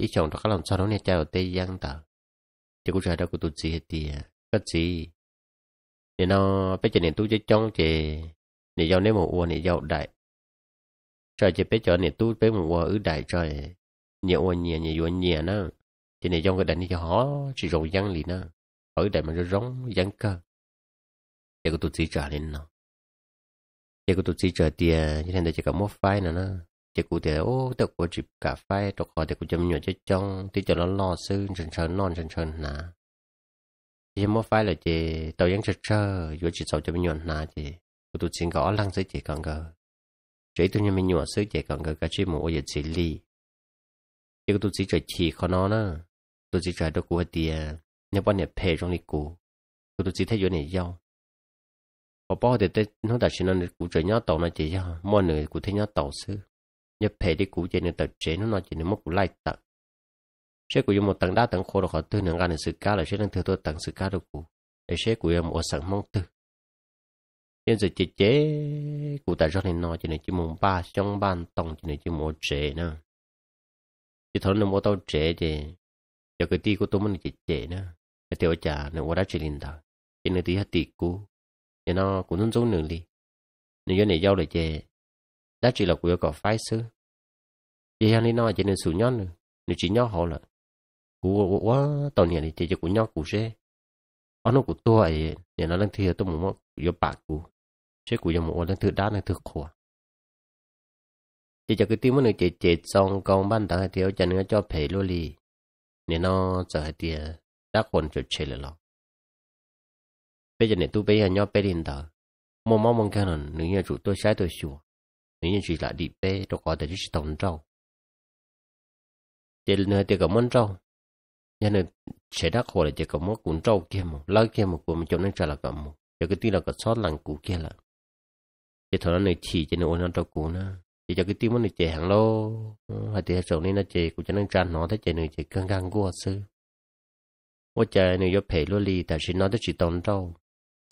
ý chồng đó các làm sao đó nè chào tây giang tờ chỉ của trời đó của tôi chỉ hết đi có gì nên nó biết giờ này tu chơi trong chỉ này giàu nếu mà uo này giàu đại trời chỉ biết giờ này tu biết mà uo ứ đại trời nhiều uo nhiều nhiều uo nhiều nữa chỉ này trong cái đại này cho họ chỉ rồng giang liền nữa ở đại mà nó giang cơ chỉ của tôi chỉ trả lên nào chỉ có tụt chỉ chờ tiền như thế này chỉ có một phái nữa nó chỉ có tiền ô tao có chỉ cả phái tao có thì cũng chấm nhỏ cho trong thì cho nó lo sư chân chân non chân chân nà chỉ một phái là chỉ tao vẫn chơi chơi vừa chỉ sau chấm nhỏ nà chỉ có tụt chỉ có lăng sư chỉ còn cơ chỉ tụi mình nhỏ sư chỉ còn cơ cái chỉ một giờ chỉ li chỉ có tụt chỉ chờ chỉ khó nó nữa tụt chỉ chờ đâu có tiền nhớ bao nhiêu phe trong lịch cũ tụt chỉ thấy vô này giàu họ bỏ thì tới nó đã xin nó cụ trời nhau tàu nó chỉ cho mọi người cụ thấy nhau tàu sư nhớ phê đi cụ chơi nên tàu chế nó nói chỉ nên mất cụ lại tận sẽ cụ dùng một tầng đá tầng khô rồi họ tư nâng ra nên sự cá là sẽ nâng thừa tôi tầng sự cá cụ để sẽ cụ em ở sẵn mong tư nên sự chế chế cụ tại cho nên nói chỉ nên chỉ muốn ba trong ban tòng chỉ nên chỉ muốn chế nữa chỉ thôi nó mua tàu chế thì cho cái tí của tôi mình chế chế nữa cái tiêu chả nó quá đã chỉ linh đạo cho nên tí hết tí cụ nên nó cũng nông giống nửa li nên do này giao lại chè đã chỉ là của có phái sư vậy anh đi nói chỉ nên sụn nhon nữa nên chỉ nhon họ là của quá tàu này thì chỉ của nhon của xe anh nó cũng tôi ấy nên nó lên thi tôi muốn mong do bạc của xe của dòng một lên thứ đá lên thứ khổ chỉ cứ cái tiếng mới chị chị xong con ban đầu thì ở chân nó cho phê lô li nên nó giờ thì ờ, đã còn chuẩn chế lại lòng bây giờ này tôi bây giờ nhau bây đến đó mong mong mong cái này nếu chủ tôi sai tôi xua nếu như chỉ là đi bê tôi có thể chỉ tổng trâu tiền nữa tiền có trâu nhà này sẽ đắc hồ là chỉ có trâu kia mà lá kia mà cuốn cho nên trả là cả mà cho cái tí là có sót lằng cũ kia là chỉ thằng này chỉ cho nên nó trâu cũ nữa chỉ cho cái tí món này chè hàng lô hay thì sầu nên nó chè cũng cho nên trả nó thế chè này chè căng căng của sư 我在那要陪了你，但是那都是当中。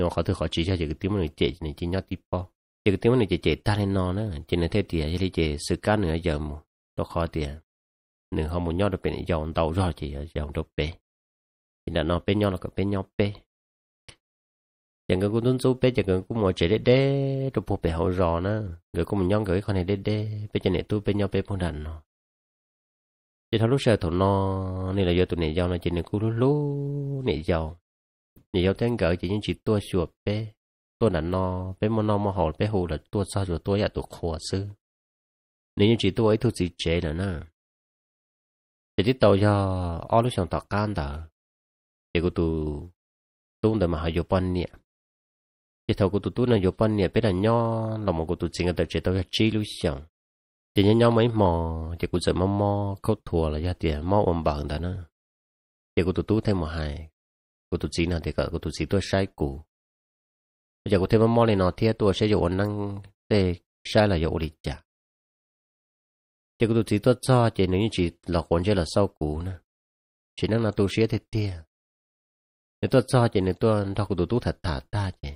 nhưng mà khó thử khó chỉ cho chỉ cái tiếng mà chế này chỉ nhát tiếp bao chỉ cái tiếng mà chế chế ta lên nó nữa chỉ là thế tiền chỉ là chế sự cá nữa giờ mà nó khó tiền nửa hôm một nhát được bên dòng tàu rồi chỉ dòng được bên chỉ là nó bên nhau là cái bên nhau bên chẳng người cũng tuân số bé chẳng người cũng mọi chế đế đế rồi bộ bé hậu rò nữa người cũng mình nhon người con này đế đế bé chẳng này tôi bên nhau bé phong đạn, nó chỉ thằng lúc sau thằng nó nên là do tụi này giàu nó chỉ nên cú lú lú này giàu 你有天狗只因只多小呗，多难孬，呗么孬么好，呗好了多少就多也多 khó chứ. Nếu chỉ tôi à, ấy thôi chỉ chế nữa nè. Chỉ đi tàu cho ở lúc xong tàu can đó. Chỉ có tụ tung đời mà họ vô bắn nè. Chỉ thầu của tụ này vô bắn nè, biết là nhỏ là một của tụ chính là chế tàu cho chi lúc xong. Chỉ nhớ nhau mấy mò, chỉ có giờ mò mò câu thua là ra tiền mò ôm bằng đó nè. Chỉ có tụ tụ thêm một hai, cô tu sĩ nào thì cả cô tu sĩ tôi sai cũ bây giờ cô thêm mò lên nó thì tôi sẽ dụ năng để sai là dụ đi chả thì cô tu sĩ tôi cho chỉ nếu như chỉ là còn chơi là sau cũ nữa chỉ năng là tu sĩ thì tia nếu tôi cho chỉ nếu tôi đọc cô tu tu thật thả ta chỉ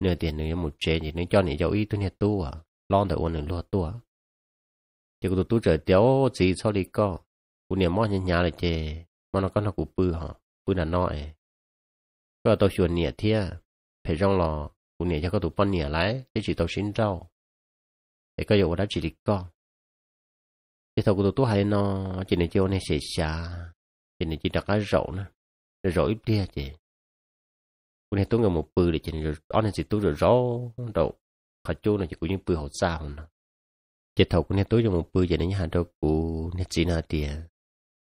nửa tiền nửa một chế chỉ nếu cho nửa dấu ý tôi nè tu à lon thở ôn nửa lo thì à. cô tu tu trở tiếu chỉ sau đi co cô niệm mò nhà nhà là chè mà nó có nó cụ bự hả bự là nói ก็ตัวชวนเนี่ยเทียเพจองรอกูเนี่ยจะก็ถูกปนเนี่ยไรจะจีตัวชิ้นเจ้าไอ้ก็อยู่ว่าได้จีดีก็จะทำกูตัวตัวหายนอจีเนี่ยเจ้าเนี่ยเสียชาจีเนี่ยจีดักไอ้รนะรออีเดียจีกูเนี่ยตัวเงาหมูปืนเลยจีเนี่ยอ้อนเนี่ยจีตัวรอรอดอกขาจูเนี่ยจีกูยังปืนหดซาวนะจะทำกูเนี่ยตัวยังหมูปืนจีเนี่ยหันดอกกูเนี่ยจีน่าเดีย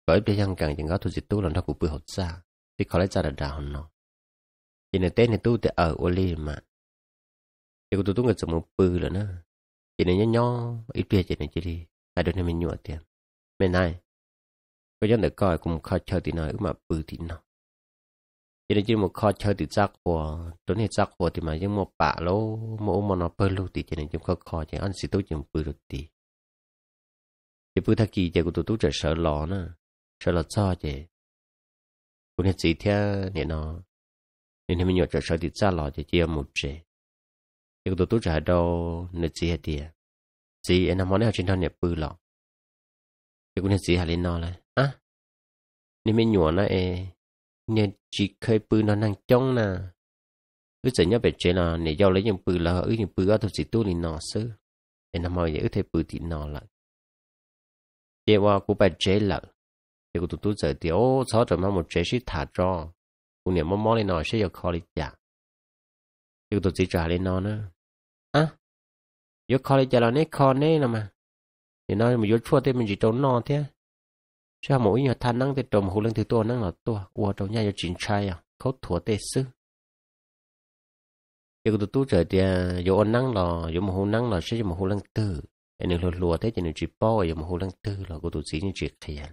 ก็อีเดียยังกังยังก็ตัวจีตัวหลังดอกกูปืนหดซาที่เขาไล่จัดดาวน์เนาะ chỉ Tết này tôi tự ở ô lì mà. Chỉ có tôi tôi ngồi một bự rồi nè. Chỉ nên nhỏ nhỏ, ít bia chỉ nên chỉ đi. Hai đứa này mình nhụa tiền. Bên này, có dân được coi cũng khó chơi thì nói mà bự thì nó. Chỉ nên chỉ một khó chơi thì giác của, trốn hết giác của thì mà nhưng một bạ lô, một ôm mà nó bự lô thì chỉ nên chúng khó khó chỉ ăn xí tốt chỉ bự được thì. Chỉ bự thà kỳ chỉ của tôi tôi trở sợ lò nè. Sợ lò cho chỉ. Cũng nên chỉ theo này nó nên mình nhớ trở sở thì xa lò thì chia một trẻ nhưng tôi tôi trả đâu nên chỉ hết tiền chỉ em nằm món này trên thân nhập bự lọ thì cũng nên chỉ hà lên nó lại à nên mình nhớ nó e nên chỉ khơi bự nó năng trong nè cứ chỉ nhớ về chế là để giao lấy những bự là ứ những bự ở tôi chỉ tôi thì nó sư em nằm mỏi để thấy bự thì nó lại chế qua của phải chế lại thì cũng tôi tôi giờ thì ô sáu trăm một chế sĩ thả cho 姑娘摸摸你內需要確你咋？要到自己你內呢？啊？要確你咋了？你確你了嘛？你內咪要出啲咪就做內啲？cho mỗi nhà than năng thì trộm hồ lưng thì tua năng là tua qua trong nhà cho chính trai à khấu thua tê sư yêu tụi tu trời thì dù à, ôn năng là dù hồ năng là sẽ dù hồ lưng tư anh đừng lùa lùa thế thì đừng chỉ bao dù hồ lưng tư là của tụi gì như chuyện khen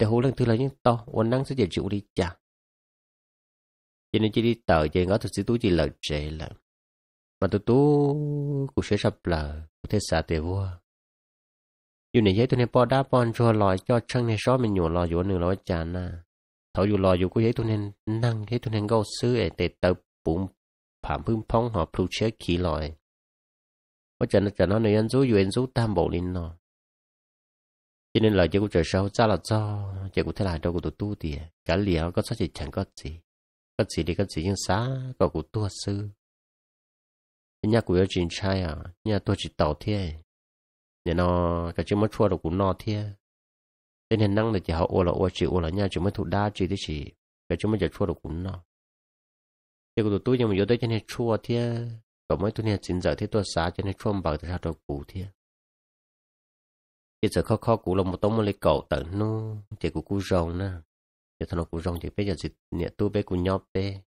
hồ lưng tư là những to ôn năng sẽ chỉ chịu đi chả cho nên chỉ đi tờ chơi ngó thật sự tôi chỉ lợn trệ là mà tôi tôi cũng sẽ sắp là có thể xa tuyệt vua dù này giấy tôi nên bỏ đá bỏ cho lòi cho chân này xó mình nhổ lòi vô nửa lòi chán à thấu dù lòi dù có giấy tôi nên năng giấy tôi nên gâu sứ để tệ tờ bụng phạm phương phong họ plu chế khí lòi có chẳng là chẳng nó này anh rú dù anh rú tam bộ lên nó cho nên lời chơi của trời sau ra là do chơi cũng thế là đâu của tôi tu thì cả lìa có sao chỉ chẳng có gì 跟住你跟住應啥個古多事？人家古要真差啊，人家多是倒貼，然後個這麼錯的古鬧貼，今天弄的就好餓了餓起餓了，人家這麼土大只的是，個這麼就錯的古鬧。這個都因為有的今天錯貼，個麼今天真在貼多啥？今天錯白的啥都古貼。一直靠靠古了，冇多麼嚟搞等咯，這個古上呢？giờ thằng nó cũng rong chỉ bây giờ chỉ nhẹ tu bé cũng nhóc bé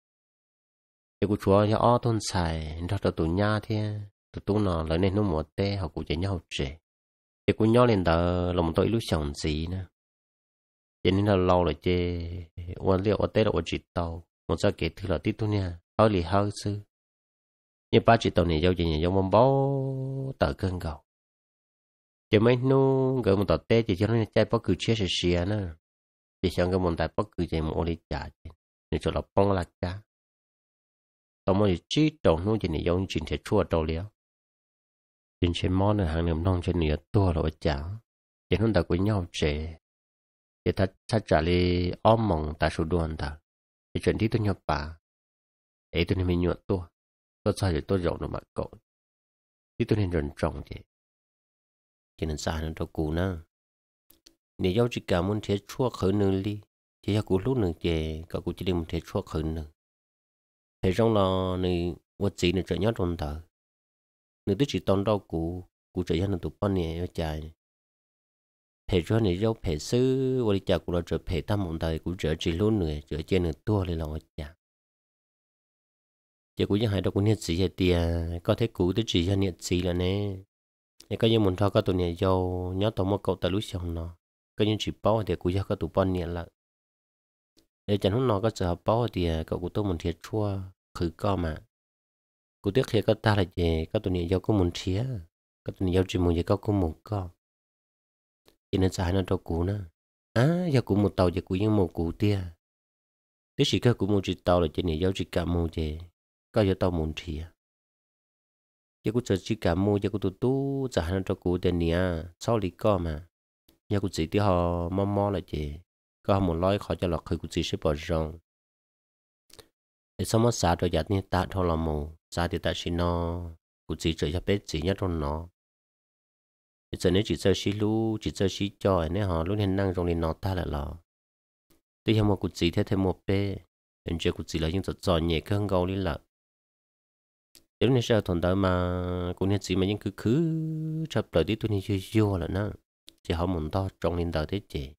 cái cô chúa giờ o thôn xài nó cho tụi nha thế tụi tu nó lấy nên nó mua tê họ cũng chỉ nhau trẻ cái cô nhau lên đó là một tội lúc chồng gì nữa cho nên là lâu rồi chê quan liệu ở tê là ở chỉ tàu một gia kể thứ là tít tu nha hơi lì hơi sư như ba chỉ tàu này giao gì nhà giao mong bó tờ cơn gầu chỉ mấy nu gỡ một tờ tê chỉ cho nó chạy bó cứ chia sẻ nữa chỉ sang cái môn đại bất cứ gì mà ông đi trả chứ nên cho là là cha tao mới chỉ đầu nuôi chỉ này giống thể chua đầu liao chuyện trên món là hàng niệm nong trên nửa tua rồi trả chỉ nó đã với nhau chế chỉ ta ta trả đi ôm ta số đuôn ta chỉ chuyện tôi nhập bà ấy tôi nên mình nhuận tua tôi sao tôi rộng được mặt cậu thì tôi nên rần trọng chứ chỉ nên xa nó đâu cù nữa nếu giao chỉ cả muốn thế chua khởi nương đi thì cô lúc nương chè cả cô chỉ đi muốn thế chua khởi nương thế trong là này vật gì này trở nhát trong thở nương tức chỉ tôn đau cụ cụ trở nhát nương tụt bao nè yêu trái thế cho nương giao thế sư vật chả cụ là trở thế tam mộng đời cụ trở chỉ luôn nương trở trên nương tua lên lòng vật chả chỉ cụ những hai đó cụ nhiệt sĩ vậy tiề có thể cụ tức chỉ cho nhiệt sĩ là nè có những muốn thao các tụi này giao nhớ tao một cậu ta lúc xong nó cái những chỉ bao thì cũng cho các tụ bao nhiêu là để chẳng hôm nào các giờ bao thì à, cậu cũng tôi muốn thiệt chua khử co mà cũng tiếc khi các ta là gì các tụ nhiêu giao cũng muốn thiệt các tụ nhiêu chỉ muốn gì các cũng muốn co cho nên sai nó cho cũ nữa à giờ cũng một tàu giờ cũng như một cũ tia tiếc chỉ các cũng một chỉ tàu là chỉ nhiêu giao chỉ cả một gì các giờ tàu muốn thiệt giờ cũng chỉ cả một giờ cũng tụ tụ giờ nó cho cũ tiền nia sau lý co mà nhà cụ chỉ tí họ mò mò là chị có họ muốn lôi khó cho lọt khơi cụ chỉ sẽ bỏ rong để xong mất xả rồi giặt như ta thôi là mù xả thì ta xin nó cụ chỉ trở cho bé chỉ nhất trong nó để giờ nếu chỉ sơ xí lú chỉ sơ xí cho nên họ lúc hiện năng rong thì nó ta lại là tuy nhiên một cụ chỉ thấy thêm một bé hiện giờ cụ chỉ là những trò giọt nhẹ cơn gấu đi lại nếu như sao thằng đó mà cũng nên chỉ mà những cứ cứ chập lại đi tôi nên chưa vô là nữa chỉ họ một to trong linh tờ thế chị.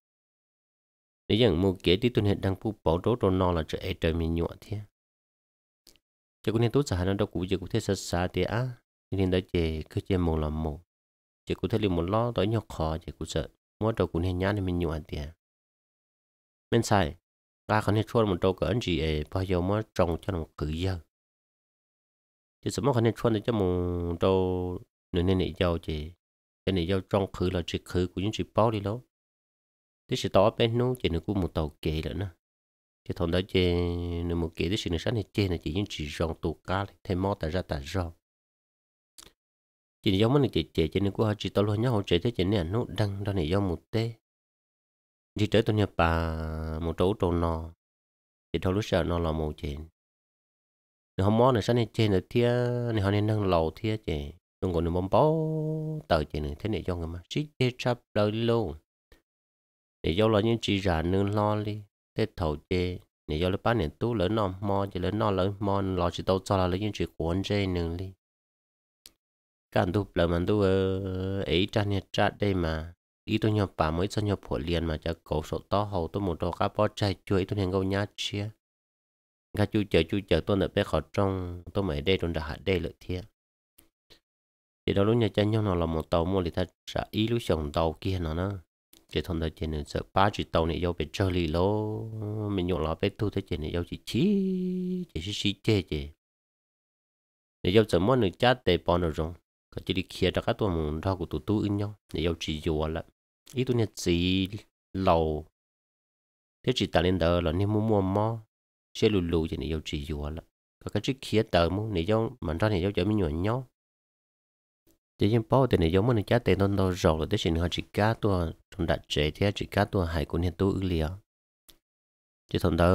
nếu chẳng mua kế đi tuần hiện đang phụ bảo đố rồi nó là trở ai trời mình nhuộn thế chỉ có nên tốt giả nó đâu cũng chỉ có thể sát xa thế á nhưng nên đó chị cứ chế mù là mù chỉ có thể liền một lo tối nhọc khó chỉ có sợ mua đồ cũng nên nhá nên mình nhuộn thế mình sai ta không nên chôn một đầu cỡ anh chị ấy bao giờ mua trồng cho nó cử giờ chỉ sợ mua còn nên chôn để cho một đầu nửa nên để giàu chị cho nên do trong khử là chỉ khử của những chỉ bao đi lâu thế sẽ tỏ bên nó chỉ nó của một tàu kệ nữa nè chỉ thằng đó chỉ nó một kệ thế sẽ nó sáng này chỉ là chỉ những chỉ rong tù cá thêm mò tại ra tại rong chỉ giống mình chỉ chỉ cho nên cũng chỉ tao luôn nhau chỉ thế chỉ nên nó đăng đó này do một tê chỉ trở tôi nhập bà một chỗ trộn nò chỉ thôi lúc sợ nó là một chuyện nếu không mò này sáng này chỉ là thia này họ nên đăng lầu thia chỉ nông gọi nông bó tờ chị này thế này cho người mà chỉ để chắp đời luôn để cho là những chị già nương lo đi thế thầu chê để cho là bán này tú lớn non mò chỉ lớn non lớn mò lo chỉ tàu cho là lấy những chuyện quan chê nương đi càng tu là mình tu ờ, ấy cha nhà cha đây mà ít tôi nhập bà mới cho nhập phổi liền mà cho cổ sổ to hầu tôi một đồ cá bó chạy chuối tôi nên gâu nhát chia các chú chờ chú chờ tôi nợ bé khó trong tôi mới đây tôi đã hạt đây lợi thiệt chỉ đó lúc nhà cha nhau nó là một tàu mua thì ta sợ ý lúc chồng tàu kia nó nó chỉ thằng ta chỉ nên sợ ba chỉ tàu này giao về chơi lì lô mình nhổ lá phải thu thế chỉ này giao chỉ chi chỉ chỉ chỉ chê chỉ này giao sợ món này cha để bỏ nó rồi còn chỉ đi kia ra các tụi mình thao của tụi tu in nhau này giao chỉ dùa là ý tụi nhà chỉ lầu thế chỉ ta lên đờ là nên mua mua mò xe lù lù chỉ này giao chỉ dùa lại cái chỉ kia tờ mua này giao mình ra này giao chở mình nhổ nhau chỉ những bao tiền này giống mình trả tiền đón đâu rồi là tới xin họ cá tua trong đặt chế thì chỉ cá tua hải của nên tu ư liền chỉ thằng đó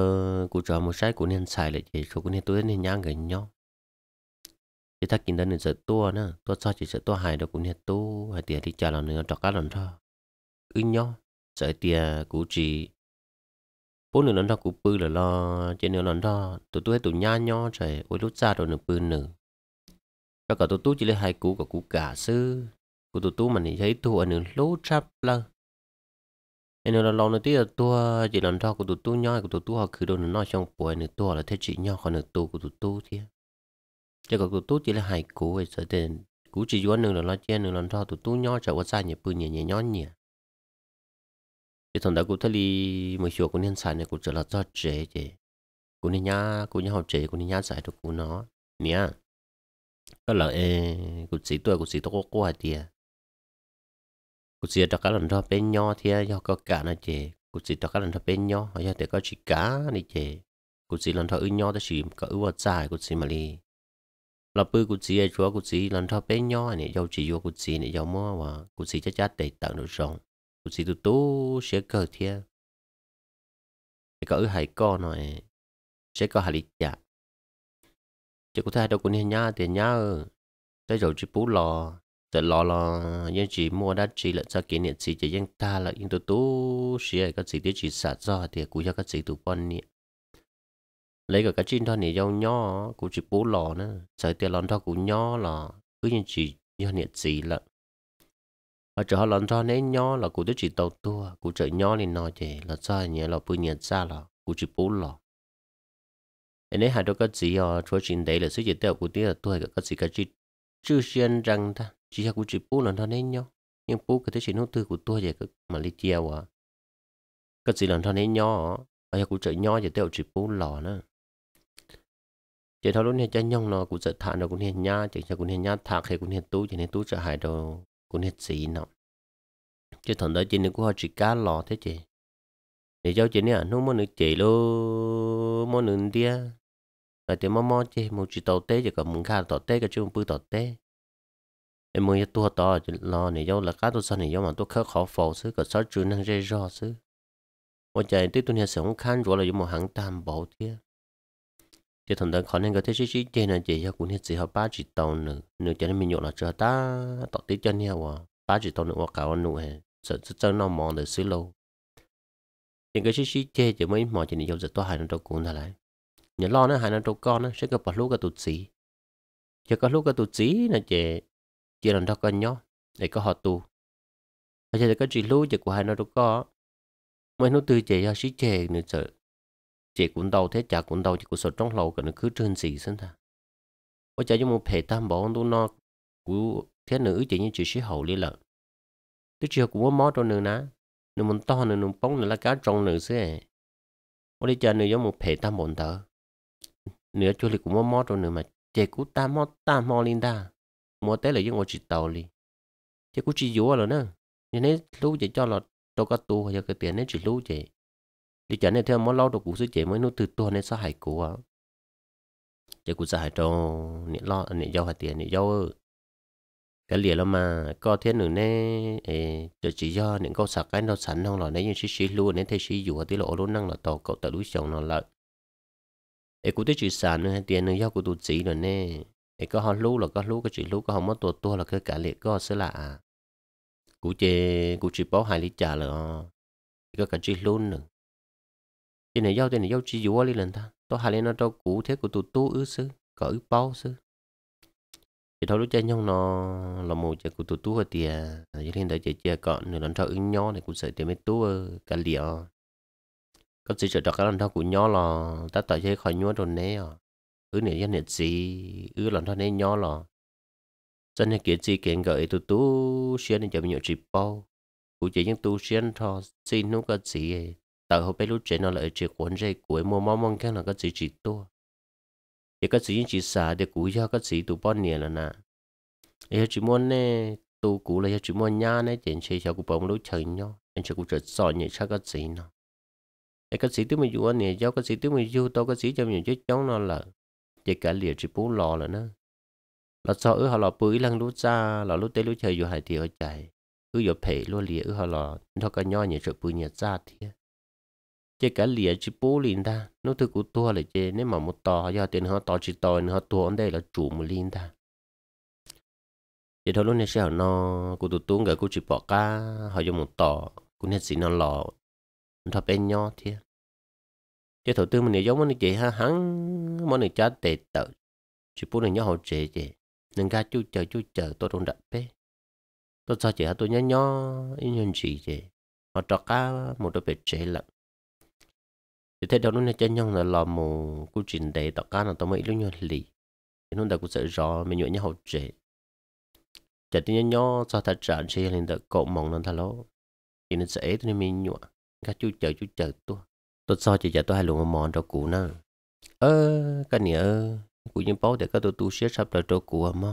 cụ trò một sai của nên xài lại chỉ số của nên tu nên nhang gần nhau chỉ ta kinh đến sợ tua nữa tua sao chỉ sợ tua hải đâu cũng nên tu hải tiền thì trả lần nữa trọ cá lần thôi ư nhau sợ tiền cụ chỉ bốn lần đó cụ bự là lo trên nữa lần đó tụi tôi tụi nha nhau trời ôi lúc xa rồi nửa bự nửa các cả tu tu chỉ là hai cú của cú cả sư cú tu tu mình thì thấy tu ở nửa lố chắp lơ nên là lâu nữa tí là tua chỉ lần thao của tụi tu nhau của tụi tu họ cứ đồ nó trong buổi nửa tua là thế chị nhau còn nửa tu của tụi tu thế chỉ còn tụi tu chỉ là hai cú ấy sợ tiền cú chỉ vốn nửa là lo chen nửa lần thao tụi tu nhau chả qua sai nhỉ bự nhỉ nhỉ nhó nhỉ chỉ thằng đó cú thấy đi một chùa của nhân sản này cú trở là do chế chế cú nên nhá cú nhá học chế cú nên nhá giải được cú nó nhá đó là e cụ sĩ tôi cụ sĩ tôi có qua tiề cụ sĩ cho cá lần đó bên nhau thì do có cả nó chè cụ sĩ cho cá lần đó bên nhau hay là để có chỉ cá này chè cụ sĩ lần đó ư nhau đó chỉ có ư vật dài cụ sĩ mà đi là bư cụ sĩ ấy chúa cụ sĩ lần đó bên nhau này do chỉ vô cụ sĩ này do mơ mà cụ sĩ chắc chắn để tận được rộng cụ sĩ tôi tú sẽ cờ thiệt có ư hai con này sẽ có hai lý chỉ có thể đâu cũng nhá thì nhá ừ. tới rồi chỉ bú lò tới lò lò nhưng chỉ mua đã chỉ là sao kỷ niệm chỉ chỉ nhưng ta là nhưng tu tú xí cái gì thì chỉ sạt do thì cũng cho cái gì tụ quan niệm lấy cả cái chín thôi này dâu nhỏ cũng chỉ bú lò nữa sợ tiền lòn thôi cũng nhỏ là cứ nhưng chỉ như niệm gì là ở chỗ lòn thôi nếu nhỏ là cũng tôi chỉ tàu tua cũng chợ nhỏ thì nói thì là sao nhẹ là bự nhẹ ra là cũng chỉ bú lò nên hà đô cái gì ở chỗ trên đấy là sự gì đều của tiếc tôi cái gì cái chỉ chư xuyên rằng ta chỉ là của chị phú là nó nên nhau nhưng phú cái thứ chuyện nô tư của tôi vậy mà lý chiều à cái gì là nó nên nhỏ ở nhà của trời nhỏ thì tiêu chỉ phú lò nữa chỉ thao lúc này cha nhông nó cũng sợ thả nó cũng hiền nhá chỉ cho cũng hiền nhá thạc thì cũng hiền tú chỉ hiền tú sợ hại đồ cũng hiền gì nọ chỉ thằng đó chỉ nên của họ chỉ cá lò thế chị để cho chị nè nó muốn được chị luôn muốn được tia và tiếng mò mò chỉ một chỉ tàu tê chỉ có mùng khá tàu tê cái chứ không bự tàu tê em muốn tu tàu chỉ lo này do là cá tu sao này do mà tu khá khó phổ xứ có sáu chữ năng dây rõ xứ một chạy tới tu nhà sống khăn rồi là do một hàng tam bảo thiê thì thần đó khó nên có thể chỉ chỉ trên là chỉ cho cũng hết chỉ học ba chỉ tàu nữa nữa cho nên mình nhộn là chờ ta tàu tê chân nhau à ba chỉ tàu nữa hoặc cả anh nữa sợ chân nó mòn để xứ lô những cái chỉ chỉ chê chỉ mới mò chỉ này do giờ tôi hai nó đâu cũng là lại nhà lo nó hai năm trâu con nó sẽ có bảo lúc cái tụt sĩ giờ có lúc cái tụt sĩ là chị chị làm đâu con nhó để có họ tu, bây giờ có chị lúc chị của hai năm trâu con mấy nó tư chị do sĩ chè nữa sợ chị cũng đau thế chả cũng đau chị cũng sợ trong lầu cái nó cứ trơn xì xin ta bây giờ chúng một phe tam bảo tu no của thế nữ chị như chị sĩ hậu đi lợn tôi chưa cũng có mót cho nữ ná nữ muốn to nữ nữ bóng nữ là cá trong nữ xưa ấy. Ở đây chờ nữ giống một phe tam bồn tờ nữa chỗ lì cũng mò mò rồi nữa mà chế cú ta mò ta mò lên ta mò tới là với ngồi chỉ tàu lì chế cú chỉ dúa rồi nữa nên nấy lú chế cho là đâu có tu hoặc cái tiền nên chỉ lú chạy đi chả này theo mò lâu được cú sẽ chạy mới nút từ tu nên sao hại cú à chế cú sao hại trâu nị lo nị dâu hại tiền nị dâu ơi cái liền là mà có thế nữa nè cho chỉ do những câu sạc cái nó sẵn không là nấy như xí xí luôn nên thấy xí thì là lộ luôn năng là tàu cậu tự đối chồng nó lợi ấy cũng tới chỉ sản nữa tiền nữa giao của tụt chỉ rồi nè ấy có họ lú là có lú cái chỉ lú có họ mất tuột tua là cái cả liệt có sẽ lạ à, cụ chê cụ chỉ báo hai lý trà rồi ờ, có cả chỉ luôn nữa tiền này giao tiền này giao chỉ dúa đi lần ta tôi hai lên nó đâu cụ thế của tụt tu ứ sư có ứ báo sư thì thôi lúc chơi nhau nó là một chơi của tụt tu ở tiền cho nên tới chơi chơi còn nữa lần sau ứng nhau này cũng sợ tiền mới tu cả liệt có gì trở cái lần thao của nhỏ lò ta tỏ chơi khỏi nhúa rồi nè à ứ nè dân nè gì ứ lần thao nè nhỏ lò dân nè kia gì kiện gợi tu tú xuyên nè chậm nhiều chỉ bao cụ chỉ những tu xuyên thao xin nó có gì tờ hôm bé lúc trẻ nó lại chỉ cuốn dây cuối mua mong mong cái là có gì chỉ tua để có gì chỉ xả để cụ cho có gì tụ bao nè là nà ấy chỉ muốn nè tu cụ là chỉ muốn nhà nè tiền chơi cho cụ bóng lúc chơi nhau anh chỉ cụ chơi sỏi nhảy chắc có gì nào ai cái sĩ si tu mi anh này, jo cái sĩ tu mi ju to cái sĩ cho mình chết chong nó là chỉ cả liệt chỉ bố lò là nó là sao ứ họ là bưởi lăng lú xa, là lú tê lú chơi dù hai thì ở chạy ứ giờ phê lú liệt ứ họ là nó cái nho nhỉ sợ bưởi nhỉ cha thì chỉ cả liệt chỉ bố liền ta nó thứ của tua là chơi nếu mà một to do tiền họ to chỉ to họ tua ở đây là chủ một liền ta chỉ thôi lúc này sẽ họ nó của tụi tuấn gửi của chỉ bỏ cá họ dùng một to cụ nên xí nó lò thập bên nhỏ thiệt thế thổ tư mình giống mình chị ha hắn món này cha tệ tự chỉ bố này nhớ họ chế chị nên ga chú chờ chú chờ tôi đông đập bé tôi sao chị hả tôi nhớ nhỏ in nhân chị chị họ trọ cá một đôi bể chế lận thì thế đâu nó chơi nhau là lò một cú trình để tọt cá là tôi mới lúc nhớ lì thì nó đã cũng sợ rõ mình nhớ nhớ họ chế, chả tin nhỏ nhớ sao thật trả chị lên được cậu mong nó thà lỗ thì nó sẽ ấy tôi nên mình nhọa cả chú chờ chú chờ tôi tôi so chỉ chờ tôi hai luồng mòn cho cụ nè ơ cái này cụ nhân bố để các tôi tu sĩ sắp cho cho cụ à mà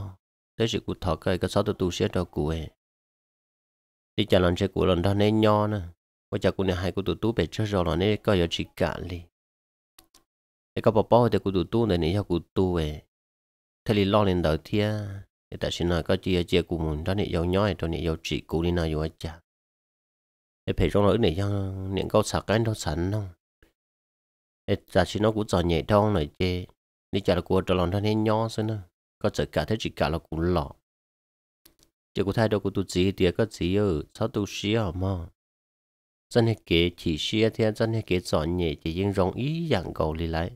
thế sự cụ thọ cái các sáu tôi tu sĩ cho cụ ấy đi chờ lần sẽ cụ lần đó nên nho nè bây giờ cụ này hai cụ tụ tu bị chết rồi là nên coi giờ chỉ cả đi để bà bố để cụ tụ tu này nên cho cụ tu ấy thế thì lo lên đầu thia để tại sao nói có chia chia cụ muốn đó nên yêu nhói cho nên yêu chỉ cụ đi nào yêu chả để phải trong lỗi những câu sạc anh đâu sẵn không để giả sử nó cũng giỏi nhẹ đong này chê đi chả là của trở lòng thân hay nho xưa nữa có trở cả thế chỉ cả là cũng lọ chỉ có thay đổi của tôi thì có gì ở sao tôi xía à, mà dân hay kế chỉ xía thì dân hay kế giỏi nhẹ chỉ riêng rong ý dạng cầu đi lại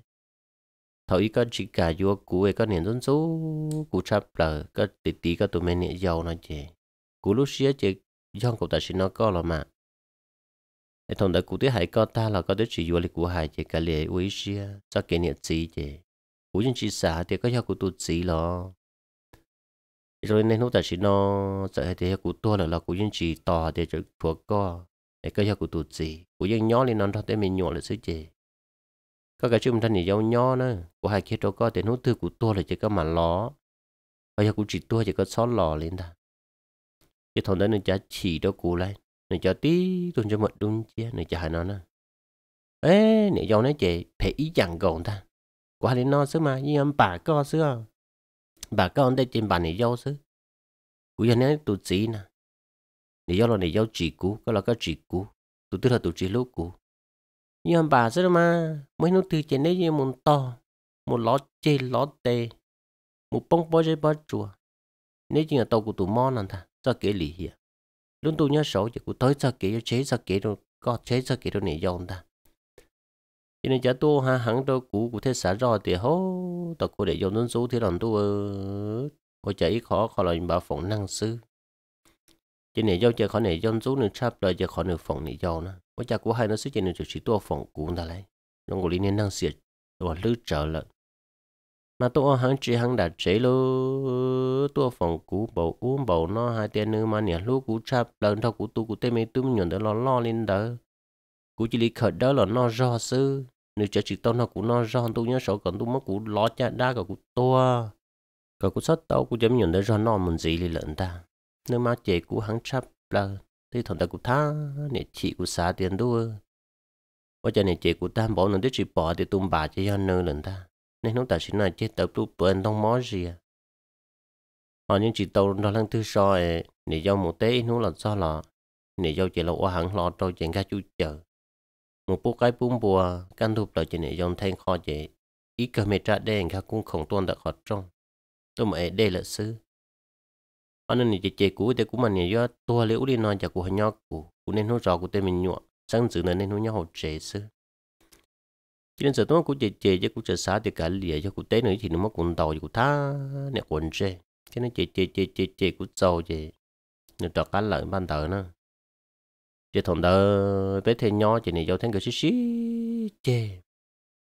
thầu ý có chỉ cả vua cũ ấy có niềm dân số cũ là có tí tí có tụi mình giàu nó chê cũ lúc xía chê dân cậu ta xin nó có là mà ai thằng đó cụ thứ hải có ta là có đứa chỉ vô lịch của hai chỉ cả lệ uý xia cho kỷ niệm gì chứ Cú dân chỉ xả thì có theo cụ tu gì lo rồi nên lúc ta chỉ nó sợ hay thì cụ tua là là cú dân chỉ tỏ thì cho thuộc co để có theo cụ tu gì Cú dân nhỏ lên nó thôi để mình nhỏ là sự chứ có cái chúng thân thì giàu nhỏ nữa của hải kia đâu có thì nút thư cụ tua là chỉ có mà ló bây giờ cụ chỉ tua chỉ có xót lò lên ta cái thằng đó nó chả chỉ đó cụ lại này cho tí tuần cho một đúng chia này cho hai nó nè ê này cho nói chị phải ý chẳng gọn ta qua đến nó xứ mà nhưng em bà co xứ à bà con đây trên bàn này dâu xứ cú giờ này tụt chỉ nè này dâu là nè dâu chỉ cú có là có chỉ cú tụt tức là tụt chỉ lúc cú nhưng em bà xứ mà mấy nó từ trên đấy như một to một ló chê ló tê một bông bó chê bó chùa nếu chỉ là tàu của tụi mò nè ta cho kể lì hiệp luôn tu nhớ sổ giờ cũng tới sao kỹ chế sao kỹ rồi có chế sao kỹ rồi này dòng ta cho nên chả tu ha hẳn đâu cũ của thế xã rồi thì hố tao cô để dòng đến số thì làm tu ở cô chạy khó khó là bà phòng năng sư cho nên do chơi khó này dòng số nữa chắp đời chơi khó nữa phòng này do nữa cô cha của hai nó sư cho nên chỉ tu phòng cũ ta lấy nó ngồi liên năng xiết và lướt trở lại nó tôi hàng chỉ hàng đã chế lô tôi phòng cũ bầu uống bầu no hai tiền nữa mà nhỉ lúc cũ chạp lần thâu cũ tu cũ tê mấy tôm nhuận đó lo lo lên đó cũ chỉ lý khởi đó là nó do sư nếu chỉ chỉ tao nó cũ nó do tôi nhớ sợ còn tôi mất cũ lo cha đa cả cũ to cả cũ sắt tao cũ chấm nhuận đó do nó muốn gì liền lợn ta nếu mà chế cũ hàng chạp là thì thằng ta cũ tha nè chị cũ xả tiền đua ở trên này chị cũ tam bỏ nó tới chỉ bỏ thì tôm bà chỉ cho nơi lần ta nên nó ta xin là chết tập tu bền thông mỏ gì à họ ờ, những chị tàu nó lăng thứ soi để giao một tế nó là so lọ để giao chỉ là qua hẳn lọ trâu chuyện cá chú chờ một bố cái bún bùa căn thục lợi chỉ để do thanh kho chị ít cơ mê trả đen khá cũng không tuân đặc họ trong tôi mà đây là sư anh ờ, nên chỉ chị cũ thì cũng mà nè do tua liễu đi nói chả của nhỏ cũ cũng nên nó rõ của tên mình nhọ sáng dự nên nó nhau hồ trẻ sư chỉ nên sợ tôi cũng chè chè chứ cũng chè xá thì cả lìa cho cũng té nữa thì nó mất quần tàu cũng thá nè quần chè cho nên chè chè chè chè chè cũng sầu chè nó trọt cá lợn ban tờ nữa chè thằng đờ bé thêm nho chè này giao thêm cái xí xí chè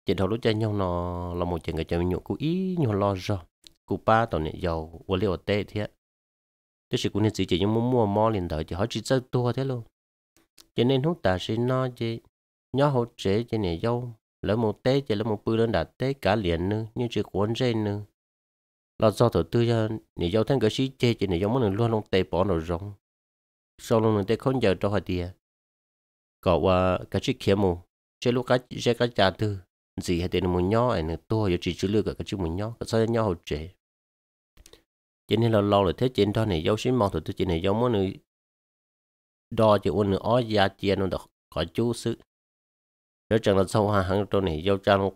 chè thằng lúc chơi nhau nó là một chuyện người chơi nhụ cũng ý nhau lo rồi cụ ba tàu này giàu quần liệu tệ thế thế sự cũng nên chỉ chè nhưng muốn mua mò liền đời thì họ chỉ rất tua thế luôn cho nên hút ta sẽ no chè nhỏ hỗ trợ cho này dâu lớn một tế chỉ lớn một bự lớn đã tế cả liền nữa như chỉ cuốn dây nữa là do thổ tư cho ờ, nỉ giao thanh cái xí chê chỉ nỉ giao muốn luôn luôn tế bỏ ờ, nó rong sau luôn luôn tế không giờ cho họ đi cậu qua cái chiếc kiếm mù chế lúc cái chế cái trà tư gì hay tiền muốn nhỏ ấy nữa tôi giờ chỉ chữ lừa cả cái chữ một nhỏ cái sao nhỏ hột chế cho nên là lo là thế trên đó này giao sĩ mong thổ tư chỉ này giao muốn đo cho uốn nữa ó giá tiền nó được có chú sự nếu chẳng là sau hoa hàng tôi này giao trang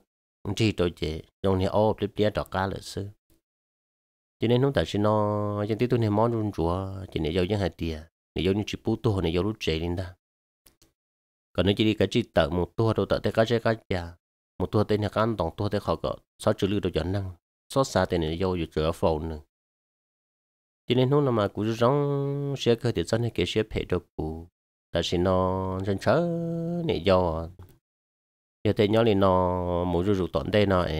chỉ tôi chế trong này ô clip địa đó cá lợi sư cho nên nó tại sao nó dân tiếc tôi này món luôn chùa chỉ để giao những hạt tiền để giao những chữ bút tôi này giao lúc chế lên đó còn nếu chỉ đi cái chỉ tờ một tua đâu tờ tới cá chế cá già một tua tên là cá ăn tổng tua tới khảo cỡ sáu chữ lưu đồ dẫn năng sáu xa tên này giao dự trở phồn nữa cho nên nó là mà cũng rong sẽ khởi thì dân này cái sẽ phải được cụ tại sao nó dân chớ này giao giờ thế nhỏ thì nó mỗi rủ rủ tổn đây nọ ờ,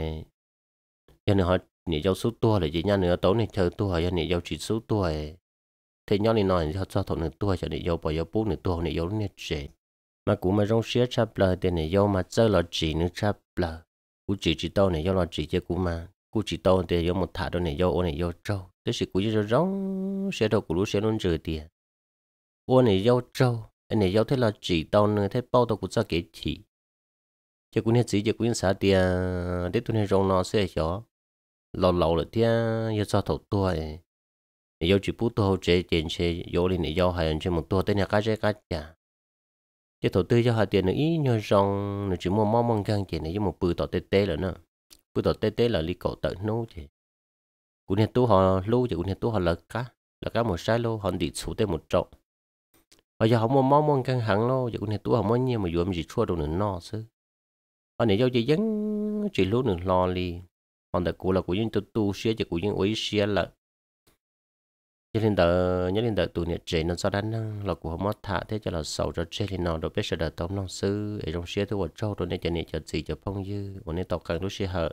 giờ này hỏi nhị giao số tua là chỉ nhau nữa tối này chờ tua giờ nhị giao chỉ số tua thế ờ. nhau thì nó họ cho thọ nửa tua cho nhị giao bỏ giao bút nửa tua nhị giao nửa trẻ mà cũng mà rong xía chắp lời thì nhị giao mà chơi là chỉ nửa chắp lời cú chỉ chỉ tao này giao là chỉ chứ cú mà cú chỉ tao thì giao một thả đó này giao ô này giao trâu thế sự cú chỉ rong xía đầu cú lú xía luôn rồi tiền ô này giao trâu này giao thế là chỉ tao nữa thế bao tao cũng cho cái chỉ chỉ cũng hết gì? chỉ cũng xả tiền để tôi nên rong nó sẽ gió lâu lâu là thế giờ cho thầu tôi giờ chỉ bút tôi chế tiền chế giờ lên để giờ hay chế một tôi tên là cái chế cái chả chế thầu tư cho hai tiền nữa ít nhờ rong nữa chỉ mua mong mong gan tiền này với một bự tọt tê tê là nữa bự tọt tê tê là li cổ tận nô thì cũng nên tôi họ lưu chứ cũng nên tôi họ lợt cá là cá một sai lô họ đi xuống tới một trộn bây giờ họ mua mong mong gan hàng lô chứ cũng nên tôi họ mua nhiều mà dùng gì chua đâu nữa no chứ ở ờ, nè giao chỉ dân chỉ lúa nửa lo li còn đợt cũ là của những tu tu xia chỉ của những ấy xia là cho nên đợt nhớ lên đợt tụi nè nó sao đánh là của họ mất thả thế cho là sầu cho trẻ nó đồ biết sợ đợt tông long sư ở trong xia tôi ở trâu rồi nên cho nên cho gì cho phong dư ở nên tàu càng lúc xia hở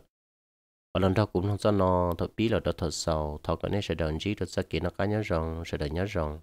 ở lần đó cũng không sao nó thật biết là đợt thật sầu thật cái này sợ đợt gì đợt sao kia nó cá nhớ rồng sợ đợt nhớ rồng